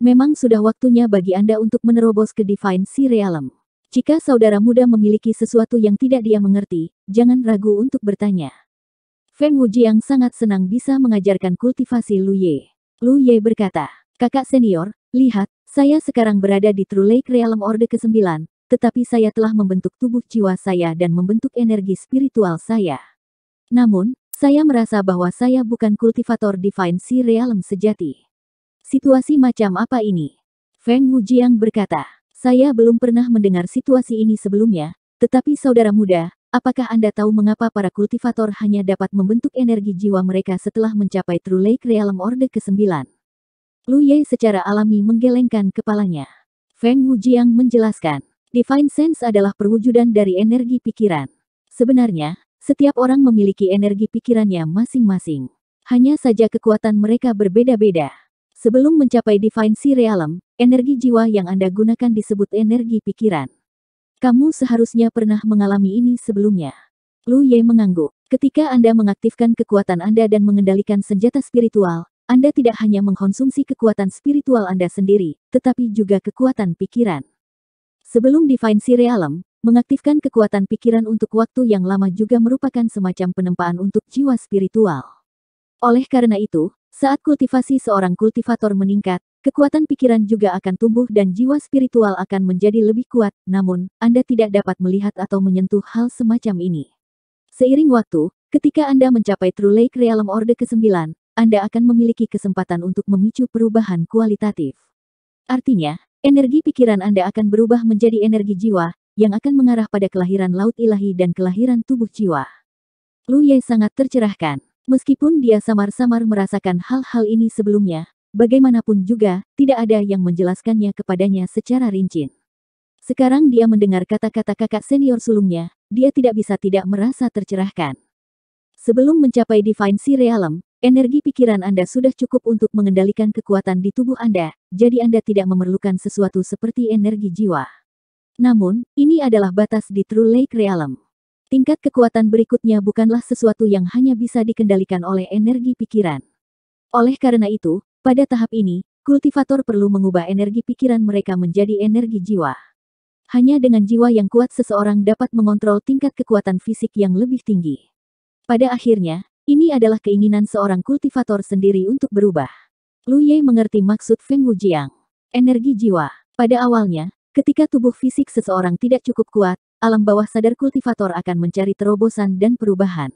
Memang sudah waktunya bagi Anda untuk menerobos ke Divine Sea Realm. Jika saudara muda memiliki sesuatu yang tidak dia mengerti, jangan ragu untuk bertanya. Feng Wujiang sangat senang bisa mengajarkan kultivasi Luye. Luye berkata, kakak senior, lihat, saya sekarang berada di True Lake Realm Orde ke-9, tetapi saya telah membentuk tubuh jiwa saya dan membentuk energi spiritual saya. Namun, saya merasa bahwa saya bukan kultivator divine si realm sejati. Situasi macam apa ini? Feng Wujiang berkata, saya belum pernah mendengar situasi ini sebelumnya, tetapi saudara muda, apakah Anda tahu mengapa para kultivator hanya dapat membentuk energi jiwa mereka setelah mencapai True Lake Realm Orde ke-9? Lu Ye secara alami menggelengkan kepalanya. Feng Wujiang menjelaskan, Divine Sense adalah perwujudan dari energi pikiran. Sebenarnya, setiap orang memiliki energi pikirannya masing-masing. Hanya saja kekuatan mereka berbeda-beda. Sebelum mencapai Divine Sea Realm, energi jiwa yang Anda gunakan disebut energi pikiran. Kamu seharusnya pernah mengalami ini sebelumnya. Lu Ye mengangguk. Ketika Anda mengaktifkan kekuatan Anda dan mengendalikan senjata spiritual, Anda tidak hanya mengkonsumsi kekuatan spiritual Anda sendiri, tetapi juga kekuatan pikiran. Sebelum Divine Sirealem, mengaktifkan kekuatan pikiran untuk waktu yang lama juga merupakan semacam penempaan untuk jiwa spiritual. Oleh karena itu, saat kultivasi seorang kultivator meningkat, kekuatan pikiran juga akan tumbuh dan jiwa spiritual akan menjadi lebih kuat, namun, Anda tidak dapat melihat atau menyentuh hal semacam ini. Seiring waktu, ketika Anda mencapai True Lake Realm Orde ke-9, anda akan memiliki kesempatan untuk memicu perubahan kualitatif. Artinya, Energi pikiran Anda akan berubah menjadi energi jiwa, yang akan mengarah pada kelahiran laut ilahi dan kelahiran tubuh jiwa. Lu Ye sangat tercerahkan. Meskipun dia samar-samar merasakan hal-hal ini sebelumnya, bagaimanapun juga, tidak ada yang menjelaskannya kepadanya secara rinci. Sekarang dia mendengar kata-kata kakak senior sulungnya, dia tidak bisa tidak merasa tercerahkan. Sebelum mencapai Divine Realm, Energi pikiran Anda sudah cukup untuk mengendalikan kekuatan di tubuh Anda, jadi Anda tidak memerlukan sesuatu seperti energi jiwa. Namun, ini adalah batas di True Lake Realm. Tingkat kekuatan berikutnya bukanlah sesuatu yang hanya bisa dikendalikan oleh energi pikiran. Oleh karena itu, pada tahap ini, kultivator perlu mengubah energi pikiran mereka menjadi energi jiwa. Hanya dengan jiwa yang kuat seseorang dapat mengontrol tingkat kekuatan fisik yang lebih tinggi. Pada akhirnya, ini adalah keinginan seorang kultivator sendiri untuk berubah. Lu Ye mengerti maksud Feng Wujiang. Energi jiwa. Pada awalnya, ketika tubuh fisik seseorang tidak cukup kuat, alam bawah sadar kultivator akan mencari terobosan dan perubahan.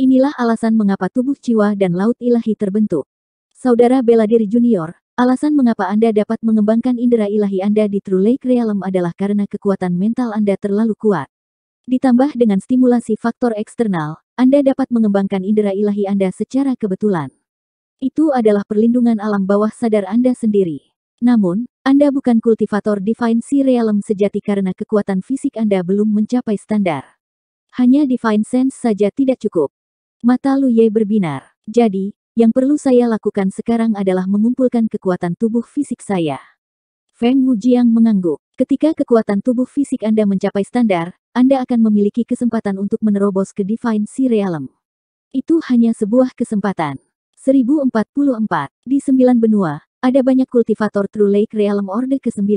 Inilah alasan mengapa tubuh jiwa dan laut ilahi terbentuk. Saudara bela diri junior, alasan mengapa Anda dapat mengembangkan indera ilahi Anda di True Lake Realm adalah karena kekuatan mental Anda terlalu kuat. Ditambah dengan stimulasi faktor eksternal, anda dapat mengembangkan indera ilahi Anda secara kebetulan. Itu adalah perlindungan alam bawah sadar Anda sendiri. Namun, Anda bukan kultivator Divine Sea Realm sejati karena kekuatan fisik Anda belum mencapai standar. Hanya Divine Sense saja tidak cukup. Mata Lu Ye berbinar. Jadi, yang perlu saya lakukan sekarang adalah mengumpulkan kekuatan tubuh fisik saya. Feng Wujiang mengangguk. Ketika kekuatan tubuh fisik Anda mencapai standar, anda akan memiliki kesempatan untuk menerobos ke Divine Sea Realm. Itu hanya sebuah kesempatan. 1044. Di sembilan benua, ada banyak kultivator True Lake Realm Order ke-9.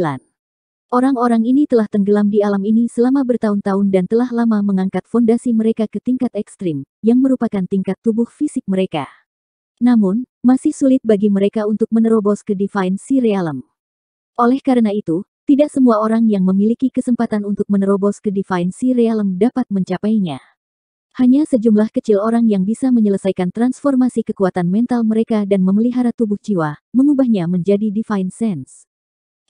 Orang-orang ini telah tenggelam di alam ini selama bertahun-tahun dan telah lama mengangkat fondasi mereka ke tingkat ekstrim, yang merupakan tingkat tubuh fisik mereka. Namun, masih sulit bagi mereka untuk menerobos ke Divine Sea Realm. Oleh karena itu, tidak semua orang yang memiliki kesempatan untuk menerobos ke Divine Sea Realm dapat mencapainya. Hanya sejumlah kecil orang yang bisa menyelesaikan transformasi kekuatan mental mereka dan memelihara tubuh jiwa, mengubahnya menjadi Divine Sense.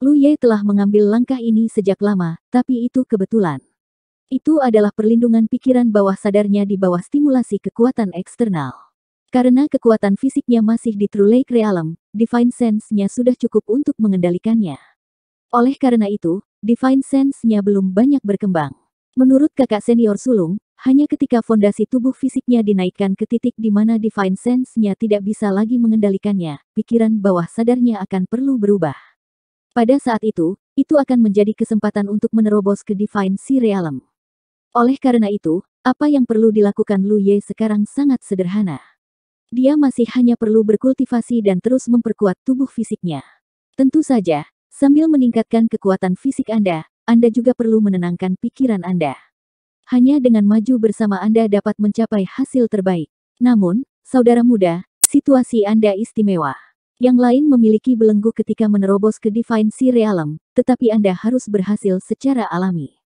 Lu Ye telah mengambil langkah ini sejak lama, tapi itu kebetulan. Itu adalah perlindungan pikiran bawah sadarnya di bawah stimulasi kekuatan eksternal. Karena kekuatan fisiknya masih di True Lake Realm, Divine Sense-nya sudah cukup untuk mengendalikannya. Oleh karena itu, divine sense-nya belum banyak berkembang. Menurut kakak senior sulung, hanya ketika fondasi tubuh fisiknya dinaikkan ke titik di mana divine sense-nya tidak bisa lagi mengendalikannya, pikiran bawah sadarnya akan perlu berubah. Pada saat itu, itu akan menjadi kesempatan untuk menerobos ke divine si realm. Oleh karena itu, apa yang perlu dilakukan Lu Ye sekarang sangat sederhana. Dia masih hanya perlu berkultivasi dan terus memperkuat tubuh fisiknya. Tentu saja, Sambil meningkatkan kekuatan fisik Anda, Anda juga perlu menenangkan pikiran Anda. Hanya dengan maju bersama Anda dapat mencapai hasil terbaik. Namun, saudara muda, situasi Anda istimewa. Yang lain memiliki belenggu ketika menerobos ke Divine Sea Realm, tetapi Anda harus berhasil secara alami.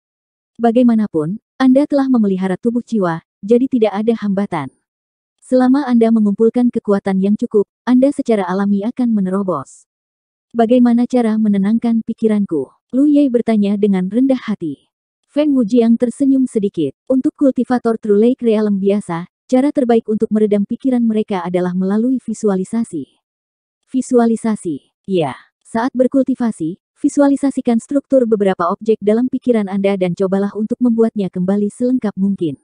Bagaimanapun, Anda telah memelihara tubuh jiwa, jadi tidak ada hambatan. Selama Anda mengumpulkan kekuatan yang cukup, Anda secara alami akan menerobos. Bagaimana cara menenangkan pikiranku? Lu Ye bertanya dengan rendah hati. Feng Wujiang tersenyum sedikit. Untuk kultivator True Lake Realm biasa, cara terbaik untuk meredam pikiran mereka adalah melalui visualisasi. Visualisasi, ya. Saat berkultivasi, visualisasikan struktur beberapa objek dalam pikiran Anda dan cobalah untuk membuatnya kembali selengkap mungkin.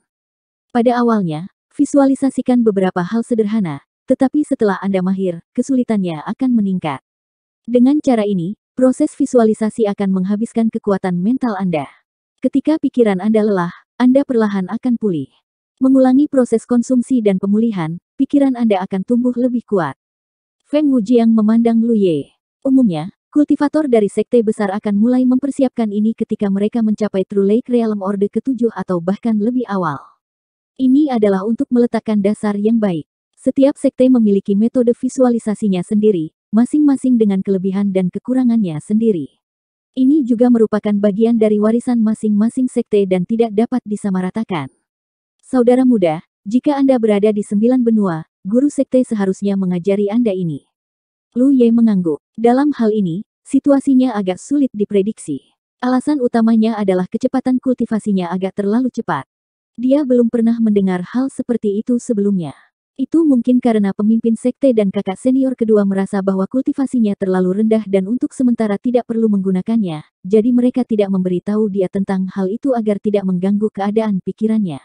Pada awalnya, visualisasikan beberapa hal sederhana, tetapi setelah Anda mahir, kesulitannya akan meningkat. Dengan cara ini, proses visualisasi akan menghabiskan kekuatan mental Anda. Ketika pikiran Anda lelah, Anda perlahan akan pulih. Mengulangi proses konsumsi dan pemulihan, pikiran Anda akan tumbuh lebih kuat. Feng Wujiang memandang Lu Ye. Umumnya, kultivator dari sekte besar akan mulai mempersiapkan ini ketika mereka mencapai True Lake Realm Orde ke-7 atau bahkan lebih awal. Ini adalah untuk meletakkan dasar yang baik. Setiap sekte memiliki metode visualisasinya sendiri, masing-masing dengan kelebihan dan kekurangannya sendiri. Ini juga merupakan bagian dari warisan masing-masing sekte dan tidak dapat disamaratakan. Saudara muda, jika Anda berada di sembilan benua, guru sekte seharusnya mengajari Anda ini. Lu Ye mengangguk. Dalam hal ini, situasinya agak sulit diprediksi. Alasan utamanya adalah kecepatan kultivasinya agak terlalu cepat. Dia belum pernah mendengar hal seperti itu sebelumnya. Itu mungkin karena pemimpin sekte dan kakak senior kedua merasa bahwa kultivasinya terlalu rendah dan untuk sementara tidak perlu menggunakannya, jadi mereka tidak memberitahu dia tentang hal itu agar tidak mengganggu keadaan pikirannya.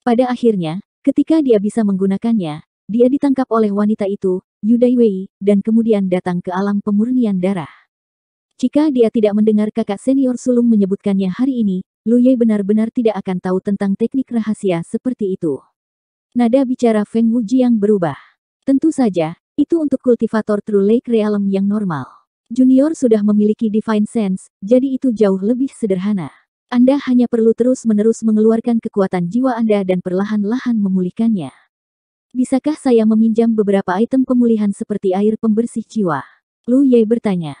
Pada akhirnya, ketika dia bisa menggunakannya, dia ditangkap oleh wanita itu, Yudai Wei, dan kemudian datang ke alam pemurnian darah. Jika dia tidak mendengar kakak senior sulung menyebutkannya hari ini, Lu Ye benar-benar tidak akan tahu tentang teknik rahasia seperti itu. Nada bicara Feng Wuji yang berubah. Tentu saja, itu untuk kultivator True Lake Realm yang normal. Junior sudah memiliki Divine Sense, jadi itu jauh lebih sederhana. Anda hanya perlu terus-menerus mengeluarkan kekuatan jiwa Anda dan perlahan-lahan memulihkannya. Bisakah saya meminjam beberapa item pemulihan seperti air pembersih jiwa? Lu Ye bertanya.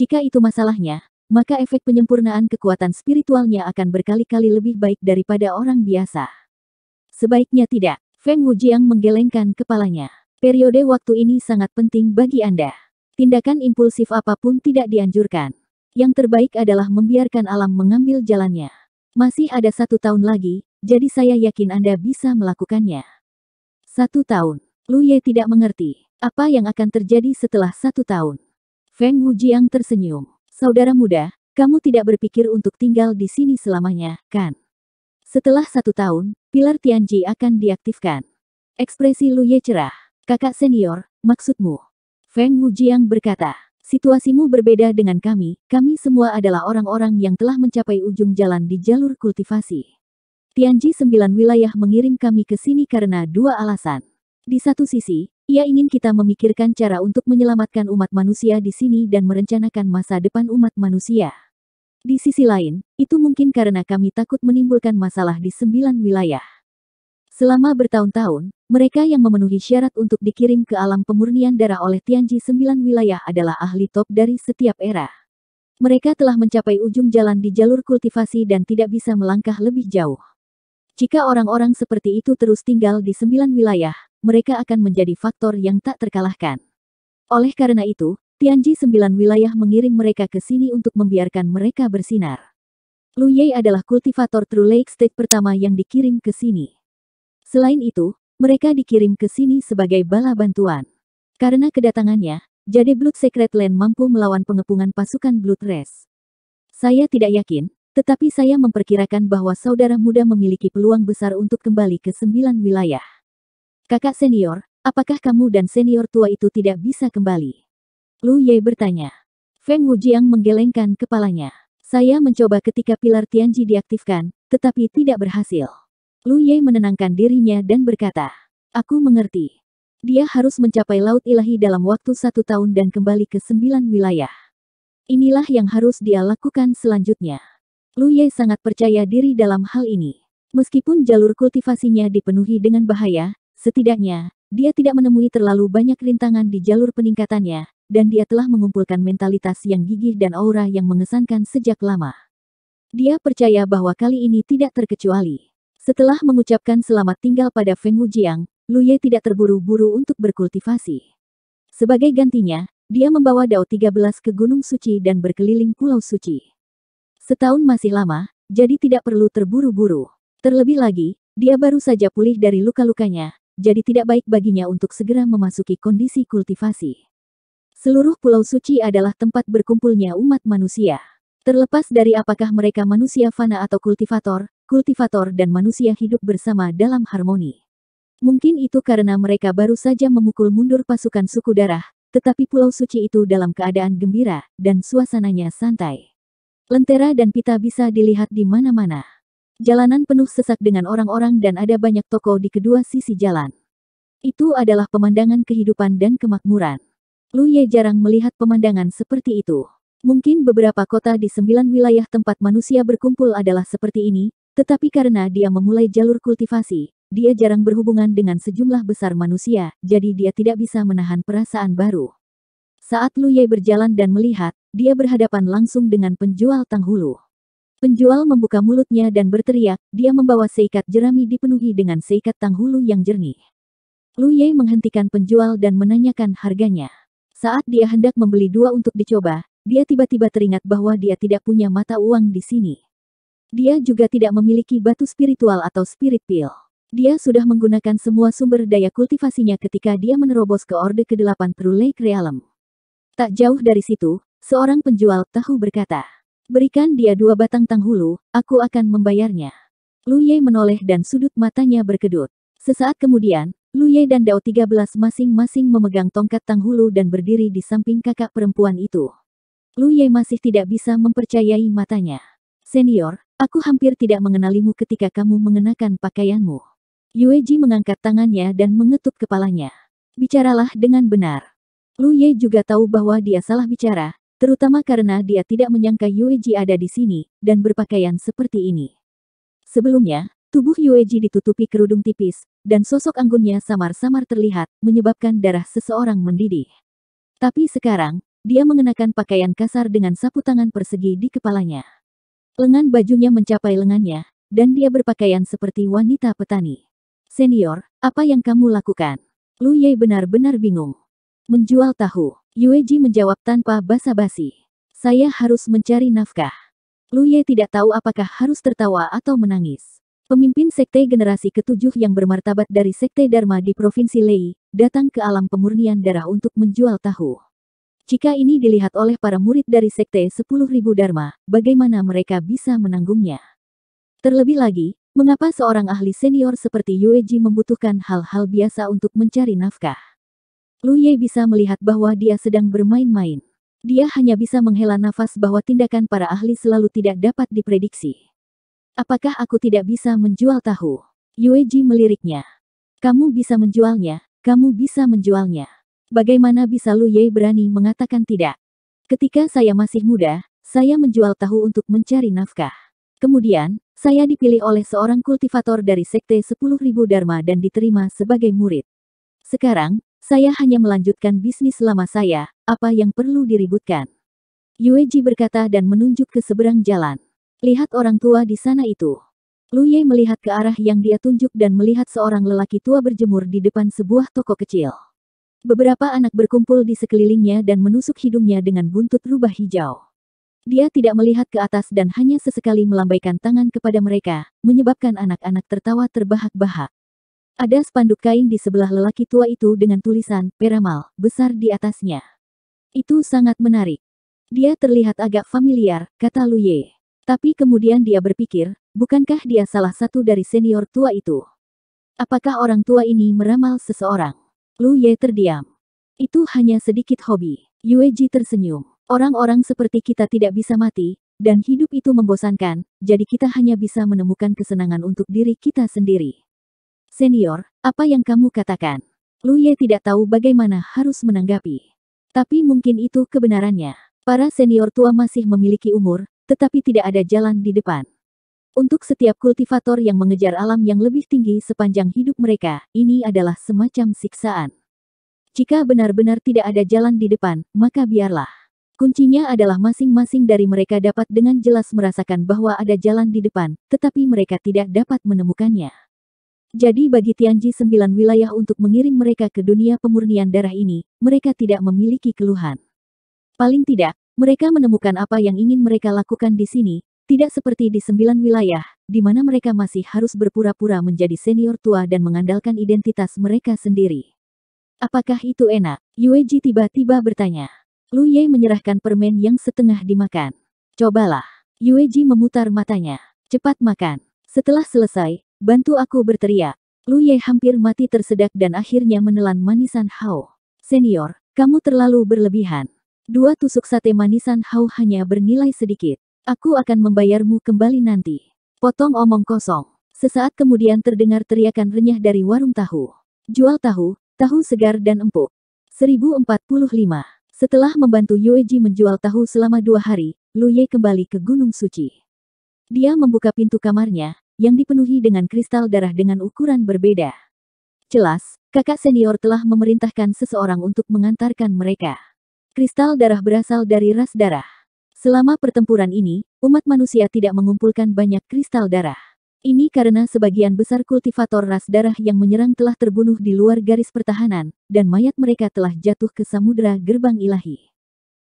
Jika itu masalahnya, maka efek penyempurnaan kekuatan spiritualnya akan berkali-kali lebih baik daripada orang biasa. Sebaiknya tidak. Feng Wujiang menggelengkan kepalanya. Periode waktu ini sangat penting bagi Anda. Tindakan impulsif apapun tidak dianjurkan. Yang terbaik adalah membiarkan alam mengambil jalannya. Masih ada satu tahun lagi, jadi saya yakin Anda bisa melakukannya. Satu tahun. Lu Ye tidak mengerti apa yang akan terjadi setelah satu tahun. Feng Wujiang tersenyum. Saudara muda, kamu tidak berpikir untuk tinggal di sini selamanya, kan? Setelah satu tahun, Pilar Tianji akan diaktifkan. Ekspresi Lu Ye cerah. Kakak senior, maksudmu? Feng Wujiang berkata, situasimu berbeda dengan kami, kami semua adalah orang-orang yang telah mencapai ujung jalan di jalur kultivasi. Tianji sembilan wilayah mengirim kami ke sini karena dua alasan. Di satu sisi, ia ingin kita memikirkan cara untuk menyelamatkan umat manusia di sini dan merencanakan masa depan umat manusia. Di sisi lain, itu mungkin karena kami takut menimbulkan masalah di sembilan wilayah. Selama bertahun-tahun, mereka yang memenuhi syarat untuk dikirim ke alam pemurnian darah oleh Tianji sembilan wilayah adalah ahli top dari setiap era. Mereka telah mencapai ujung jalan di jalur kultivasi dan tidak bisa melangkah lebih jauh. Jika orang-orang seperti itu terus tinggal di sembilan wilayah, mereka akan menjadi faktor yang tak terkalahkan. Oleh karena itu, Tianji sembilan wilayah mengirim mereka ke sini untuk membiarkan mereka bersinar. Lu Ye adalah kultivator True Lake State pertama yang dikirim ke sini. Selain itu, mereka dikirim ke sini sebagai bala bantuan. Karena kedatangannya, Jade Blood Secret Land mampu melawan pengepungan pasukan Blood Race. Saya tidak yakin, tetapi saya memperkirakan bahwa saudara muda memiliki peluang besar untuk kembali ke sembilan wilayah. Kakak senior, apakah kamu dan senior tua itu tidak bisa kembali? Lu Ye bertanya. Feng Wujiang menggelengkan kepalanya. Saya mencoba ketika pilar Tianji diaktifkan, tetapi tidak berhasil. Lu Ye menenangkan dirinya dan berkata, Aku mengerti. Dia harus mencapai Laut Ilahi dalam waktu satu tahun dan kembali ke sembilan wilayah. Inilah yang harus dia lakukan selanjutnya. Lu Ye sangat percaya diri dalam hal ini. Meskipun jalur kultivasinya dipenuhi dengan bahaya, setidaknya, dia tidak menemui terlalu banyak rintangan di jalur peningkatannya, dan dia telah mengumpulkan mentalitas yang gigih dan aura yang mengesankan sejak lama. Dia percaya bahwa kali ini tidak terkecuali. Setelah mengucapkan selamat tinggal pada Feng Wujiang, Ye tidak terburu-buru untuk berkultivasi. Sebagai gantinya, dia membawa Dao 13 ke Gunung Suci dan berkeliling Pulau Suci. Setahun masih lama, jadi tidak perlu terburu-buru. Terlebih lagi, dia baru saja pulih dari luka-lukanya, jadi tidak baik baginya untuk segera memasuki kondisi kultivasi. Seluruh pulau suci adalah tempat berkumpulnya umat manusia. Terlepas dari apakah mereka manusia fana atau kultivator, kultivator dan manusia hidup bersama dalam harmoni. Mungkin itu karena mereka baru saja memukul mundur pasukan suku darah, tetapi pulau suci itu dalam keadaan gembira, dan suasananya santai. Lentera dan pita bisa dilihat di mana-mana. Jalanan penuh sesak dengan orang-orang dan ada banyak toko di kedua sisi jalan. Itu adalah pemandangan kehidupan dan kemakmuran. Lu Ye jarang melihat pemandangan seperti itu. Mungkin beberapa kota di sembilan wilayah tempat manusia berkumpul adalah seperti ini, tetapi karena dia memulai jalur kultivasi, dia jarang berhubungan dengan sejumlah besar manusia, jadi dia tidak bisa menahan perasaan baru. Saat Lu Ye berjalan dan melihat, dia berhadapan langsung dengan penjual tanghulu. Penjual membuka mulutnya dan berteriak, dia membawa seikat jerami dipenuhi dengan seikat tanghulu yang jernih. Lu Ye menghentikan penjual dan menanyakan harganya. Saat dia hendak membeli dua untuk dicoba, dia tiba-tiba teringat bahwa dia tidak punya mata uang di sini. Dia juga tidak memiliki batu spiritual atau spirit pill. Dia sudah menggunakan semua sumber daya kultivasinya ketika dia menerobos ke Orde ke-8 True Lake Realm. Tak jauh dari situ, seorang penjual tahu berkata, Berikan dia dua batang tanghulu, aku akan membayarnya. Lu Ye menoleh dan sudut matanya berkedut. Sesaat kemudian, Luye dan Dao 13 masing-masing memegang tongkat Tanghulu dan berdiri di samping kakak perempuan itu. Luye masih tidak bisa mempercayai matanya. Senior, aku hampir tidak mengenalimu ketika kamu mengenakan pakaianmu. Yueji mengangkat tangannya dan mengetuk kepalanya. Bicaralah dengan benar. Luye juga tahu bahwa dia salah bicara, terutama karena dia tidak menyangka Yueji ada di sini, dan berpakaian seperti ini. Sebelumnya, Tubuh Yueji ditutupi kerudung tipis, dan sosok anggunnya samar-samar terlihat, menyebabkan darah seseorang mendidih. Tapi sekarang, dia mengenakan pakaian kasar dengan sapu tangan persegi di kepalanya. Lengan bajunya mencapai lengannya, dan dia berpakaian seperti wanita petani. Senior, apa yang kamu lakukan? Lu Ye benar-benar bingung. Menjual tahu, Yueji menjawab tanpa basa-basi. Saya harus mencari nafkah. Lu Ye tidak tahu apakah harus tertawa atau menangis. Pemimpin Sekte Generasi Ketujuh yang bermartabat dari Sekte Dharma di Provinsi Lei, datang ke alam pemurnian darah untuk menjual tahu. Jika ini dilihat oleh para murid dari Sekte 10.000 Dharma, bagaimana mereka bisa menanggungnya? Terlebih lagi, mengapa seorang ahli senior seperti Yueji membutuhkan hal-hal biasa untuk mencari nafkah? Lu Ye bisa melihat bahwa dia sedang bermain-main. Dia hanya bisa menghela nafas bahwa tindakan para ahli selalu tidak dapat diprediksi. Apakah aku tidak bisa menjual tahu? Yueji meliriknya. Kamu bisa menjualnya, kamu bisa menjualnya. Bagaimana bisa Lu Ye berani mengatakan tidak? Ketika saya masih muda, saya menjual tahu untuk mencari nafkah. Kemudian, saya dipilih oleh seorang kultivator dari sekte 10.000 Dharma dan diterima sebagai murid. Sekarang, saya hanya melanjutkan bisnis lama saya, apa yang perlu diributkan. Yueji berkata dan menunjuk ke seberang jalan. Lihat orang tua di sana itu. Lu Ye melihat ke arah yang dia tunjuk dan melihat seorang lelaki tua berjemur di depan sebuah toko kecil. Beberapa anak berkumpul di sekelilingnya dan menusuk hidungnya dengan buntut rubah hijau. Dia tidak melihat ke atas dan hanya sesekali melambaikan tangan kepada mereka, menyebabkan anak-anak tertawa terbahak-bahak. Ada spanduk kain di sebelah lelaki tua itu dengan tulisan Peramal besar di atasnya. Itu sangat menarik. Dia terlihat agak familiar, kata Lu Ye. Tapi kemudian dia berpikir, bukankah dia salah satu dari senior tua itu? Apakah orang tua ini meramal seseorang? Lu Ye terdiam. Itu hanya sedikit hobi. Yue Ji tersenyum. Orang-orang seperti kita tidak bisa mati, dan hidup itu membosankan, jadi kita hanya bisa menemukan kesenangan untuk diri kita sendiri. Senior, apa yang kamu katakan? Lu Ye tidak tahu bagaimana harus menanggapi. Tapi mungkin itu kebenarannya. Para senior tua masih memiliki umur, tetapi tidak ada jalan di depan. Untuk setiap kultivator yang mengejar alam yang lebih tinggi sepanjang hidup mereka, ini adalah semacam siksaan. Jika benar-benar tidak ada jalan di depan, maka biarlah. Kuncinya adalah masing-masing dari mereka dapat dengan jelas merasakan bahwa ada jalan di depan, tetapi mereka tidak dapat menemukannya. Jadi bagi Tianji sembilan wilayah untuk mengirim mereka ke dunia pemurnian darah ini, mereka tidak memiliki keluhan. Paling tidak, mereka menemukan apa yang ingin mereka lakukan di sini, tidak seperti di sembilan wilayah, di mana mereka masih harus berpura-pura menjadi senior tua dan mengandalkan identitas mereka sendiri. Apakah itu enak? Yueji tiba-tiba bertanya. Lu Ye menyerahkan permen yang setengah dimakan. Cobalah. Yueji memutar matanya. Cepat makan. Setelah selesai, bantu aku berteriak. Lu Ye hampir mati tersedak dan akhirnya menelan manisan Hao. Senior, kamu terlalu berlebihan. Dua tusuk sate manisan Hau hanya bernilai sedikit. Aku akan membayarmu kembali nanti. Potong omong kosong. Sesaat kemudian terdengar teriakan renyah dari warung tahu. Jual tahu, tahu segar dan empuk. 1045. Setelah membantu Yueji menjual tahu selama dua hari, Lu Ye kembali ke Gunung Suci. Dia membuka pintu kamarnya, yang dipenuhi dengan kristal darah dengan ukuran berbeda. Jelas, kakak senior telah memerintahkan seseorang untuk mengantarkan mereka. Kristal darah berasal dari ras darah. Selama pertempuran ini, umat manusia tidak mengumpulkan banyak kristal darah. Ini karena sebagian besar kultivator ras darah yang menyerang telah terbunuh di luar garis pertahanan, dan mayat mereka telah jatuh ke samudera gerbang ilahi.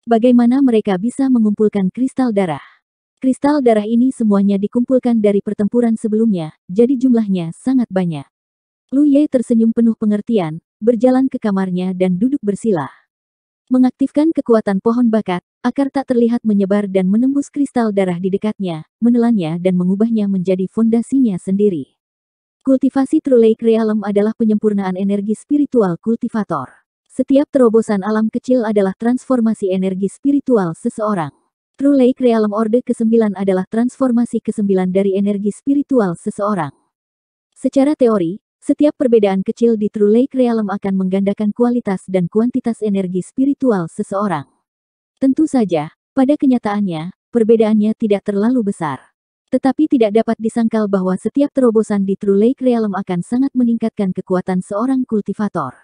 Bagaimana mereka bisa mengumpulkan kristal darah? Kristal darah ini semuanya dikumpulkan dari pertempuran sebelumnya, jadi jumlahnya sangat banyak. Lu Ye tersenyum penuh pengertian, berjalan ke kamarnya dan duduk bersila. Mengaktifkan kekuatan pohon bakat, akar tak terlihat menyebar dan menembus kristal darah di dekatnya, menelannya dan mengubahnya menjadi fondasinya sendiri. Kultivasi True Lake Realm adalah penyempurnaan energi spiritual kultivator. Setiap terobosan alam kecil adalah transformasi energi spiritual seseorang. True Lake Realm Orde ke-9 adalah transformasi ke-9 dari energi spiritual seseorang. Secara teori, setiap perbedaan kecil di True Lake Realm akan menggandakan kualitas dan kuantitas energi spiritual seseorang. Tentu saja, pada kenyataannya, perbedaannya tidak terlalu besar. Tetapi tidak dapat disangkal bahwa setiap terobosan di True Lake Realm akan sangat meningkatkan kekuatan seorang kultivator.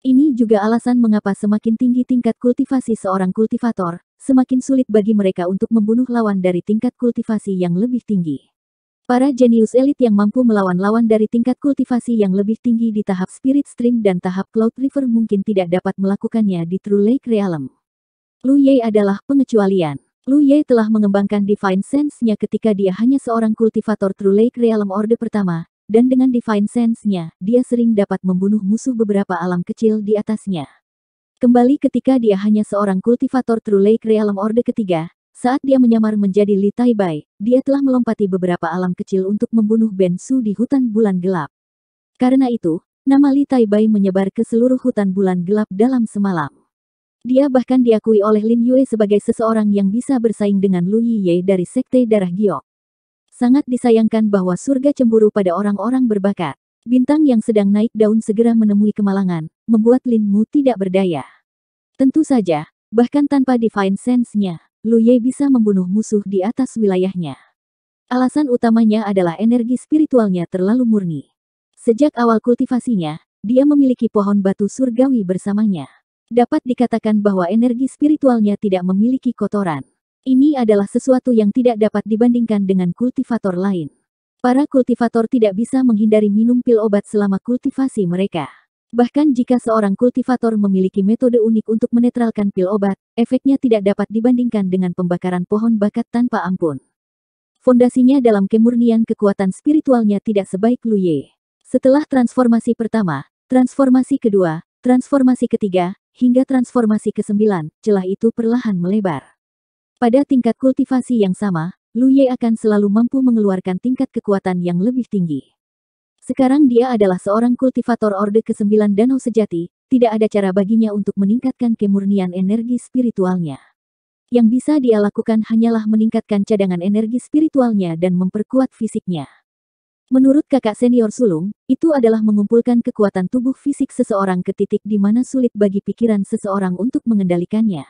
Ini juga alasan mengapa semakin tinggi tingkat kultivasi seorang kultivator, semakin sulit bagi mereka untuk membunuh lawan dari tingkat kultivasi yang lebih tinggi. Para jenius elit yang mampu melawan lawan dari tingkat kultivasi yang lebih tinggi di tahap Spirit Stream dan tahap Cloud River mungkin tidak dapat melakukannya di True Lake Realm. Lu Ye adalah pengecualian. Lu Ye telah mengembangkan Divine Sense-nya ketika dia hanya seorang kultivator True Lake Realm Orde pertama, dan dengan Divine Sense-nya, dia sering dapat membunuh musuh beberapa alam kecil di atasnya. Kembali ketika dia hanya seorang kultivator True Lake Realm Orde ketiga, saat dia menyamar menjadi Li Tai Bai, dia telah melompati beberapa alam kecil untuk membunuh Ben Su di hutan bulan gelap. Karena itu, nama Li Tai Bai menyebar ke seluruh hutan bulan gelap dalam semalam. Dia bahkan diakui oleh Lin Yue sebagai seseorang yang bisa bersaing dengan Lu Yiye dari Sekte Darah Giok. Sangat disayangkan bahwa surga cemburu pada orang-orang berbakat. Bintang yang sedang naik daun segera menemui kemalangan, membuat Lin Mu tidak berdaya. Tentu saja, bahkan tanpa divine sense-nya, Lu Ye bisa membunuh musuh di atas wilayahnya. Alasan utamanya adalah energi spiritualnya terlalu murni. Sejak awal kultivasinya, dia memiliki pohon batu surgawi bersamanya. Dapat dikatakan bahwa energi spiritualnya tidak memiliki kotoran. Ini adalah sesuatu yang tidak dapat dibandingkan dengan kultivator lain. Para kultivator tidak bisa menghindari minum pil obat selama kultivasi mereka. Bahkan jika seorang kultivator memiliki metode unik untuk menetralkan pil obat, efeknya tidak dapat dibandingkan dengan pembakaran pohon bakat tanpa ampun. Fondasinya dalam kemurnian kekuatan spiritualnya tidak sebaik Ye. Setelah transformasi pertama, transformasi kedua, transformasi ketiga, hingga transformasi kesembilan, celah itu perlahan melebar. Pada tingkat kultivasi yang sama, Ye akan selalu mampu mengeluarkan tingkat kekuatan yang lebih tinggi. Sekarang dia adalah seorang kultivator Orde ke-9 Danau Sejati, tidak ada cara baginya untuk meningkatkan kemurnian energi spiritualnya. Yang bisa dia lakukan hanyalah meningkatkan cadangan energi spiritualnya dan memperkuat fisiknya. Menurut kakak senior sulung, itu adalah mengumpulkan kekuatan tubuh fisik seseorang ke titik di mana sulit bagi pikiran seseorang untuk mengendalikannya.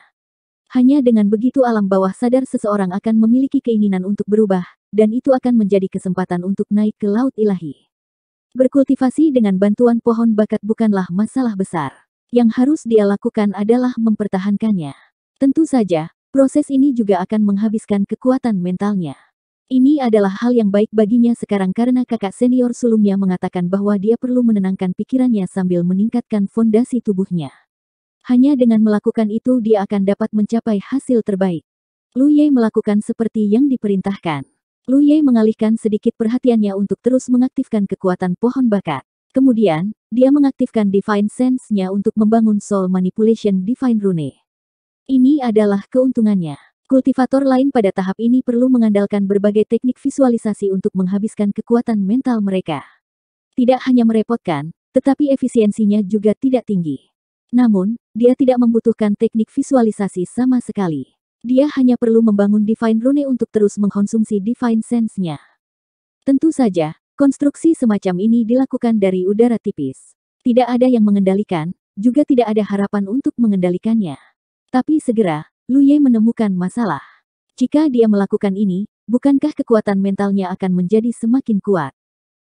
Hanya dengan begitu alam bawah sadar seseorang akan memiliki keinginan untuk berubah, dan itu akan menjadi kesempatan untuk naik ke laut ilahi. Berkultivasi dengan bantuan pohon bakat bukanlah masalah besar. Yang harus dia lakukan adalah mempertahankannya. Tentu saja, proses ini juga akan menghabiskan kekuatan mentalnya. Ini adalah hal yang baik baginya sekarang karena kakak senior sulungnya mengatakan bahwa dia perlu menenangkan pikirannya sambil meningkatkan fondasi tubuhnya. Hanya dengan melakukan itu dia akan dapat mencapai hasil terbaik. Lu Ye melakukan seperti yang diperintahkan. Lu Ye mengalihkan sedikit perhatiannya untuk terus mengaktifkan kekuatan pohon bakat. Kemudian, dia mengaktifkan Divine Sense-nya untuk membangun Soul Manipulation Divine Rune. Ini adalah keuntungannya. Kultivator lain pada tahap ini perlu mengandalkan berbagai teknik visualisasi untuk menghabiskan kekuatan mental mereka. Tidak hanya merepotkan, tetapi efisiensinya juga tidak tinggi. Namun, dia tidak membutuhkan teknik visualisasi sama sekali dia hanya perlu membangun Divine Rune untuk terus mengkonsumsi Divine Sense-nya. Tentu saja, konstruksi semacam ini dilakukan dari udara tipis. Tidak ada yang mengendalikan, juga tidak ada harapan untuk mengendalikannya. Tapi segera, Lu Ye menemukan masalah. Jika dia melakukan ini, bukankah kekuatan mentalnya akan menjadi semakin kuat?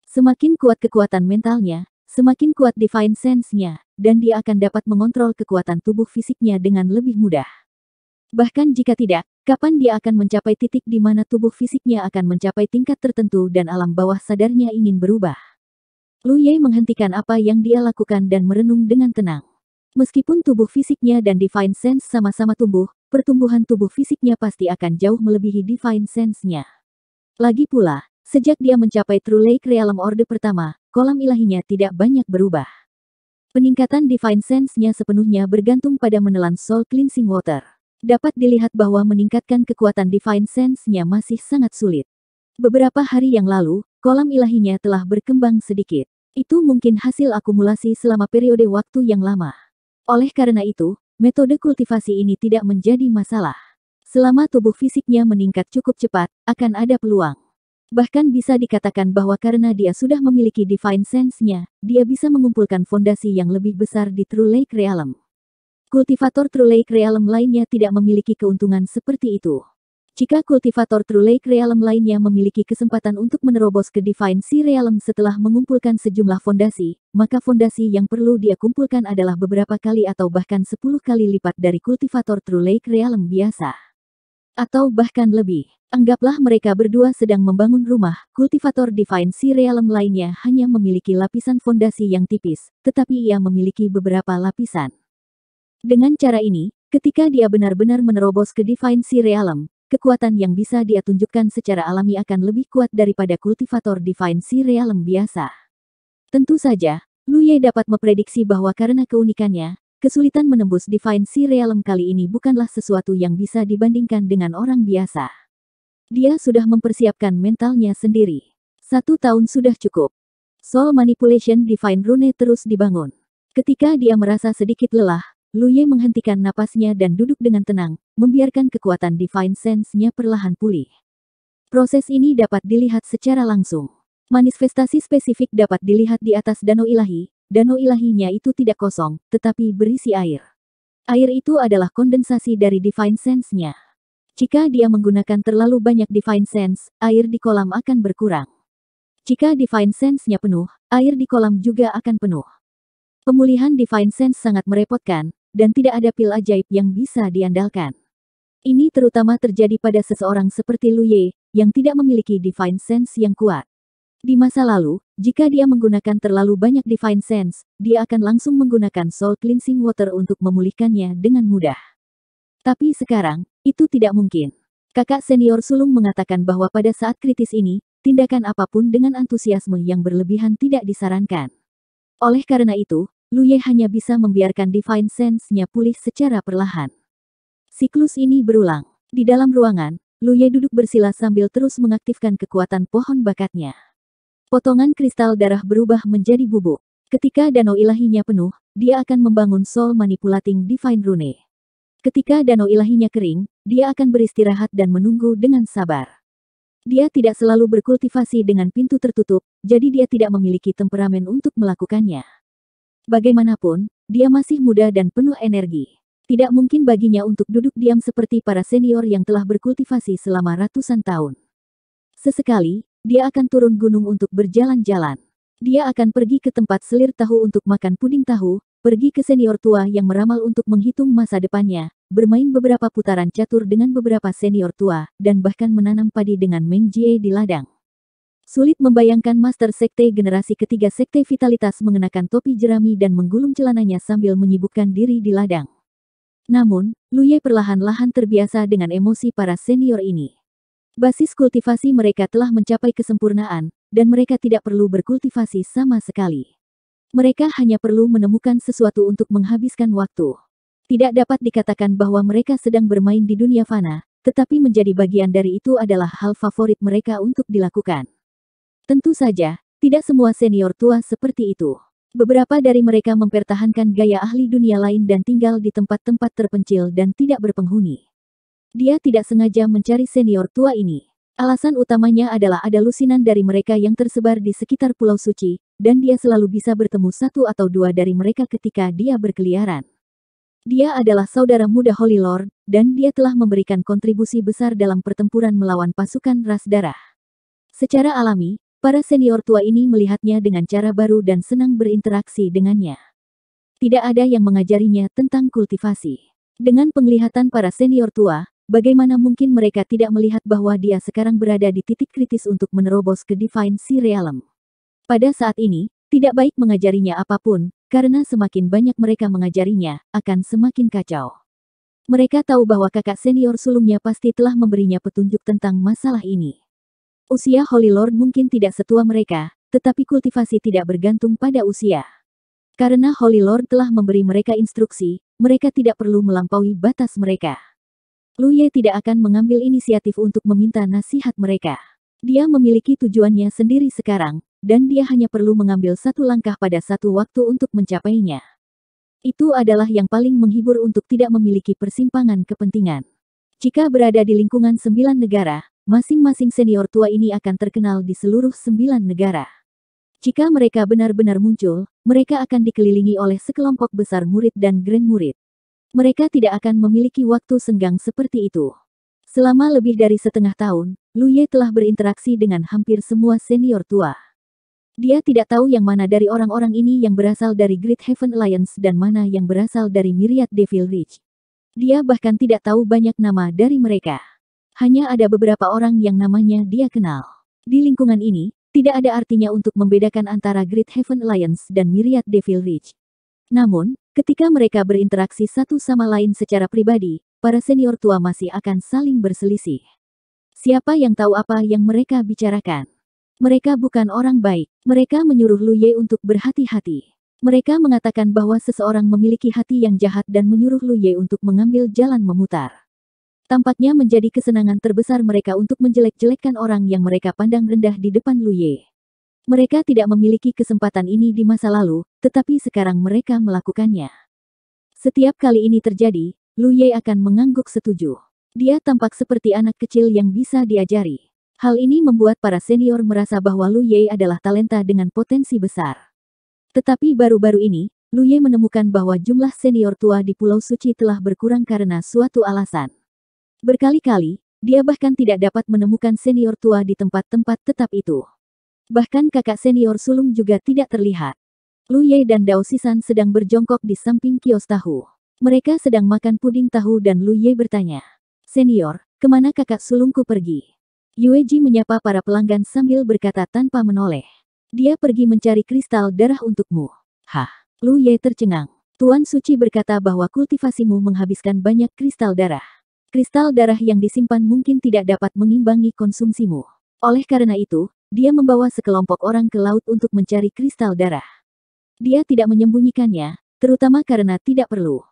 Semakin kuat kekuatan mentalnya, semakin kuat divine sense-nya, dan dia akan dapat mengontrol kekuatan tubuh fisiknya dengan lebih mudah. Bahkan jika tidak, kapan dia akan mencapai titik di mana tubuh fisiknya akan mencapai tingkat tertentu dan alam bawah sadarnya ingin berubah. Lu Ye menghentikan apa yang dia lakukan dan merenung dengan tenang. Meskipun tubuh fisiknya dan Divine Sense sama-sama tumbuh, pertumbuhan tubuh fisiknya pasti akan jauh melebihi Divine Sense-nya. Lagi pula, sejak dia mencapai True Lake Realm Orde pertama, kolam ilahinya tidak banyak berubah. Peningkatan Divine Sense-nya sepenuhnya bergantung pada menelan Soul Cleansing Water dapat dilihat bahwa meningkatkan kekuatan Divine Sense-nya masih sangat sulit. Beberapa hari yang lalu, kolam ilahinya telah berkembang sedikit. Itu mungkin hasil akumulasi selama periode waktu yang lama. Oleh karena itu, metode kultivasi ini tidak menjadi masalah. Selama tubuh fisiknya meningkat cukup cepat, akan ada peluang. Bahkan bisa dikatakan bahwa karena dia sudah memiliki divine sense-nya, dia bisa mengumpulkan fondasi yang lebih besar di True Lake Realm. Kultivator True Lake Realm lainnya tidak memiliki keuntungan seperti itu. Jika kultivator True Lake Realm lainnya memiliki kesempatan untuk menerobos ke Divine Sea Realm setelah mengumpulkan sejumlah fondasi, maka fondasi yang perlu dia kumpulkan adalah beberapa kali atau bahkan 10 kali lipat dari kultivator True Lake Realm biasa. Atau bahkan lebih. Anggaplah mereka berdua sedang membangun rumah, kultivator Divine Sea Realm lainnya hanya memiliki lapisan fondasi yang tipis, tetapi ia memiliki beberapa lapisan. Dengan cara ini, ketika dia benar-benar menerobos ke Divine Sea Realm, kekuatan yang bisa dia tunjukkan secara alami akan lebih kuat daripada kultivator Divine Sea Realm biasa. Tentu saja, Lu Ye dapat memprediksi bahwa karena keunikannya, kesulitan menembus Divine Sea Realm kali ini bukanlah sesuatu yang bisa dibandingkan dengan orang biasa. Dia sudah mempersiapkan mentalnya sendiri. Satu tahun sudah cukup. Soul Manipulation Divine Rune terus dibangun. Ketika dia merasa sedikit lelah, Luye menghentikan napasnya dan duduk dengan tenang, membiarkan kekuatan Divine Sense-nya perlahan pulih. Proses ini dapat dilihat secara langsung. Manifestasi spesifik dapat dilihat di atas danau ilahi, danau ilahinya itu tidak kosong, tetapi berisi air. Air itu adalah kondensasi dari Divine Sense-nya. Jika dia menggunakan terlalu banyak Divine Sense, air di kolam akan berkurang. Jika Divine Sense-nya penuh, air di kolam juga akan penuh. Pemulihan Divine Sense sangat merepotkan, dan tidak ada pil ajaib yang bisa diandalkan. Ini terutama terjadi pada seseorang seperti Ye, yang tidak memiliki divine sense yang kuat. Di masa lalu, jika dia menggunakan terlalu banyak divine sense, dia akan langsung menggunakan soul cleansing water untuk memulihkannya dengan mudah. Tapi sekarang, itu tidak mungkin. Kakak senior sulung mengatakan bahwa pada saat kritis ini, tindakan apapun dengan antusiasme yang berlebihan tidak disarankan. Oleh karena itu, Luye hanya bisa membiarkan Divine Sense-nya pulih secara perlahan. Siklus ini berulang. Di dalam ruangan, Luye duduk bersila sambil terus mengaktifkan kekuatan pohon bakatnya. Potongan kristal darah berubah menjadi bubuk. Ketika danau ilahinya penuh, dia akan membangun soul manipulating Divine Rune. Ketika danau ilahinya kering, dia akan beristirahat dan menunggu dengan sabar. Dia tidak selalu berkultivasi dengan pintu tertutup, jadi dia tidak memiliki temperamen untuk melakukannya. Bagaimanapun, dia masih muda dan penuh energi. Tidak mungkin baginya untuk duduk diam seperti para senior yang telah berkultivasi selama ratusan tahun. Sesekali, dia akan turun gunung untuk berjalan-jalan. Dia akan pergi ke tempat selir tahu untuk makan puding tahu, pergi ke senior tua yang meramal untuk menghitung masa depannya, bermain beberapa putaran catur dengan beberapa senior tua, dan bahkan menanam padi dengan Meng Jie di ladang. Sulit membayangkan Master Sekte generasi ketiga Sekte Vitalitas mengenakan topi jerami dan menggulung celananya sambil menyibukkan diri di ladang. Namun, Lu Ye perlahan-lahan terbiasa dengan emosi para senior ini. Basis kultivasi mereka telah mencapai kesempurnaan, dan mereka tidak perlu berkultivasi sama sekali. Mereka hanya perlu menemukan sesuatu untuk menghabiskan waktu. Tidak dapat dikatakan bahwa mereka sedang bermain di dunia fana, tetapi menjadi bagian dari itu adalah hal favorit mereka untuk dilakukan. Tentu saja, tidak semua senior tua seperti itu. Beberapa dari mereka mempertahankan gaya ahli dunia lain dan tinggal di tempat-tempat terpencil dan tidak berpenghuni. Dia tidak sengaja mencari senior tua ini. Alasan utamanya adalah ada lusinan dari mereka yang tersebar di sekitar Pulau Suci, dan dia selalu bisa bertemu satu atau dua dari mereka ketika dia berkeliaran. Dia adalah saudara muda Holy Lord, dan dia telah memberikan kontribusi besar dalam pertempuran melawan pasukan ras darah. Secara alami, Para senior tua ini melihatnya dengan cara baru dan senang berinteraksi dengannya. Tidak ada yang mengajarinya tentang kultivasi. Dengan penglihatan para senior tua, bagaimana mungkin mereka tidak melihat bahwa dia sekarang berada di titik kritis untuk menerobos ke Divine Sea Realm. Pada saat ini, tidak baik mengajarinya apapun, karena semakin banyak mereka mengajarinya, akan semakin kacau. Mereka tahu bahwa kakak senior sulungnya pasti telah memberinya petunjuk tentang masalah ini. Usia Holy Lord mungkin tidak setua mereka, tetapi kultivasi tidak bergantung pada usia. Karena Holy Lord telah memberi mereka instruksi, mereka tidak perlu melampaui batas mereka. Lu Ye tidak akan mengambil inisiatif untuk meminta nasihat mereka. Dia memiliki tujuannya sendiri sekarang, dan dia hanya perlu mengambil satu langkah pada satu waktu untuk mencapainya. Itu adalah yang paling menghibur untuk tidak memiliki persimpangan kepentingan. Jika berada di lingkungan sembilan negara, masing-masing senior tua ini akan terkenal di seluruh sembilan negara. Jika mereka benar-benar muncul, mereka akan dikelilingi oleh sekelompok besar murid dan grand murid. Mereka tidak akan memiliki waktu senggang seperti itu. Selama lebih dari setengah tahun, Lu Ye telah berinteraksi dengan hampir semua senior tua. Dia tidak tahu yang mana dari orang-orang ini yang berasal dari Great Heaven Alliance dan mana yang berasal dari Myriad Devil Ridge. Dia bahkan tidak tahu banyak nama dari mereka. Hanya ada beberapa orang yang namanya dia kenal. Di lingkungan ini, tidak ada artinya untuk membedakan antara Great Heaven Alliance dan Myriad Devil Reach. Namun, ketika mereka berinteraksi satu sama lain secara pribadi, para senior tua masih akan saling berselisih. Siapa yang tahu apa yang mereka bicarakan? Mereka bukan orang baik. Mereka menyuruh Lu Ye untuk berhati-hati. Mereka mengatakan bahwa seseorang memiliki hati yang jahat dan menyuruh Lu Ye untuk mengambil jalan memutar. Tampaknya menjadi kesenangan terbesar mereka untuk menjelek-jelekkan orang yang mereka pandang rendah di depan Lu Ye. Mereka tidak memiliki kesempatan ini di masa lalu, tetapi sekarang mereka melakukannya. Setiap kali ini terjadi, Lu Ye akan mengangguk setuju. Dia tampak seperti anak kecil yang bisa diajari. Hal ini membuat para senior merasa bahwa Lu Ye adalah talenta dengan potensi besar. Tetapi baru-baru ini, Lu Ye menemukan bahwa jumlah senior tua di Pulau Suci telah berkurang karena suatu alasan. Berkali-kali, dia bahkan tidak dapat menemukan senior tua di tempat-tempat tetap itu. Bahkan kakak senior sulung juga tidak terlihat. Lu Ye dan Dao Sisan sedang berjongkok di samping kios tahu. Mereka sedang makan puding tahu dan Lu Ye bertanya, Senior, kemana kakak sulungku pergi? Yue Ji menyapa para pelanggan sambil berkata tanpa menoleh. Dia pergi mencari kristal darah untukmu. Hah, Lu Ye tercengang. Tuan Suci berkata bahwa kultivasimu menghabiskan banyak kristal darah. Kristal darah yang disimpan mungkin tidak dapat mengimbangi konsumsimu. Oleh karena itu, dia membawa sekelompok orang ke laut untuk mencari kristal darah. Dia tidak menyembunyikannya, terutama karena tidak perlu.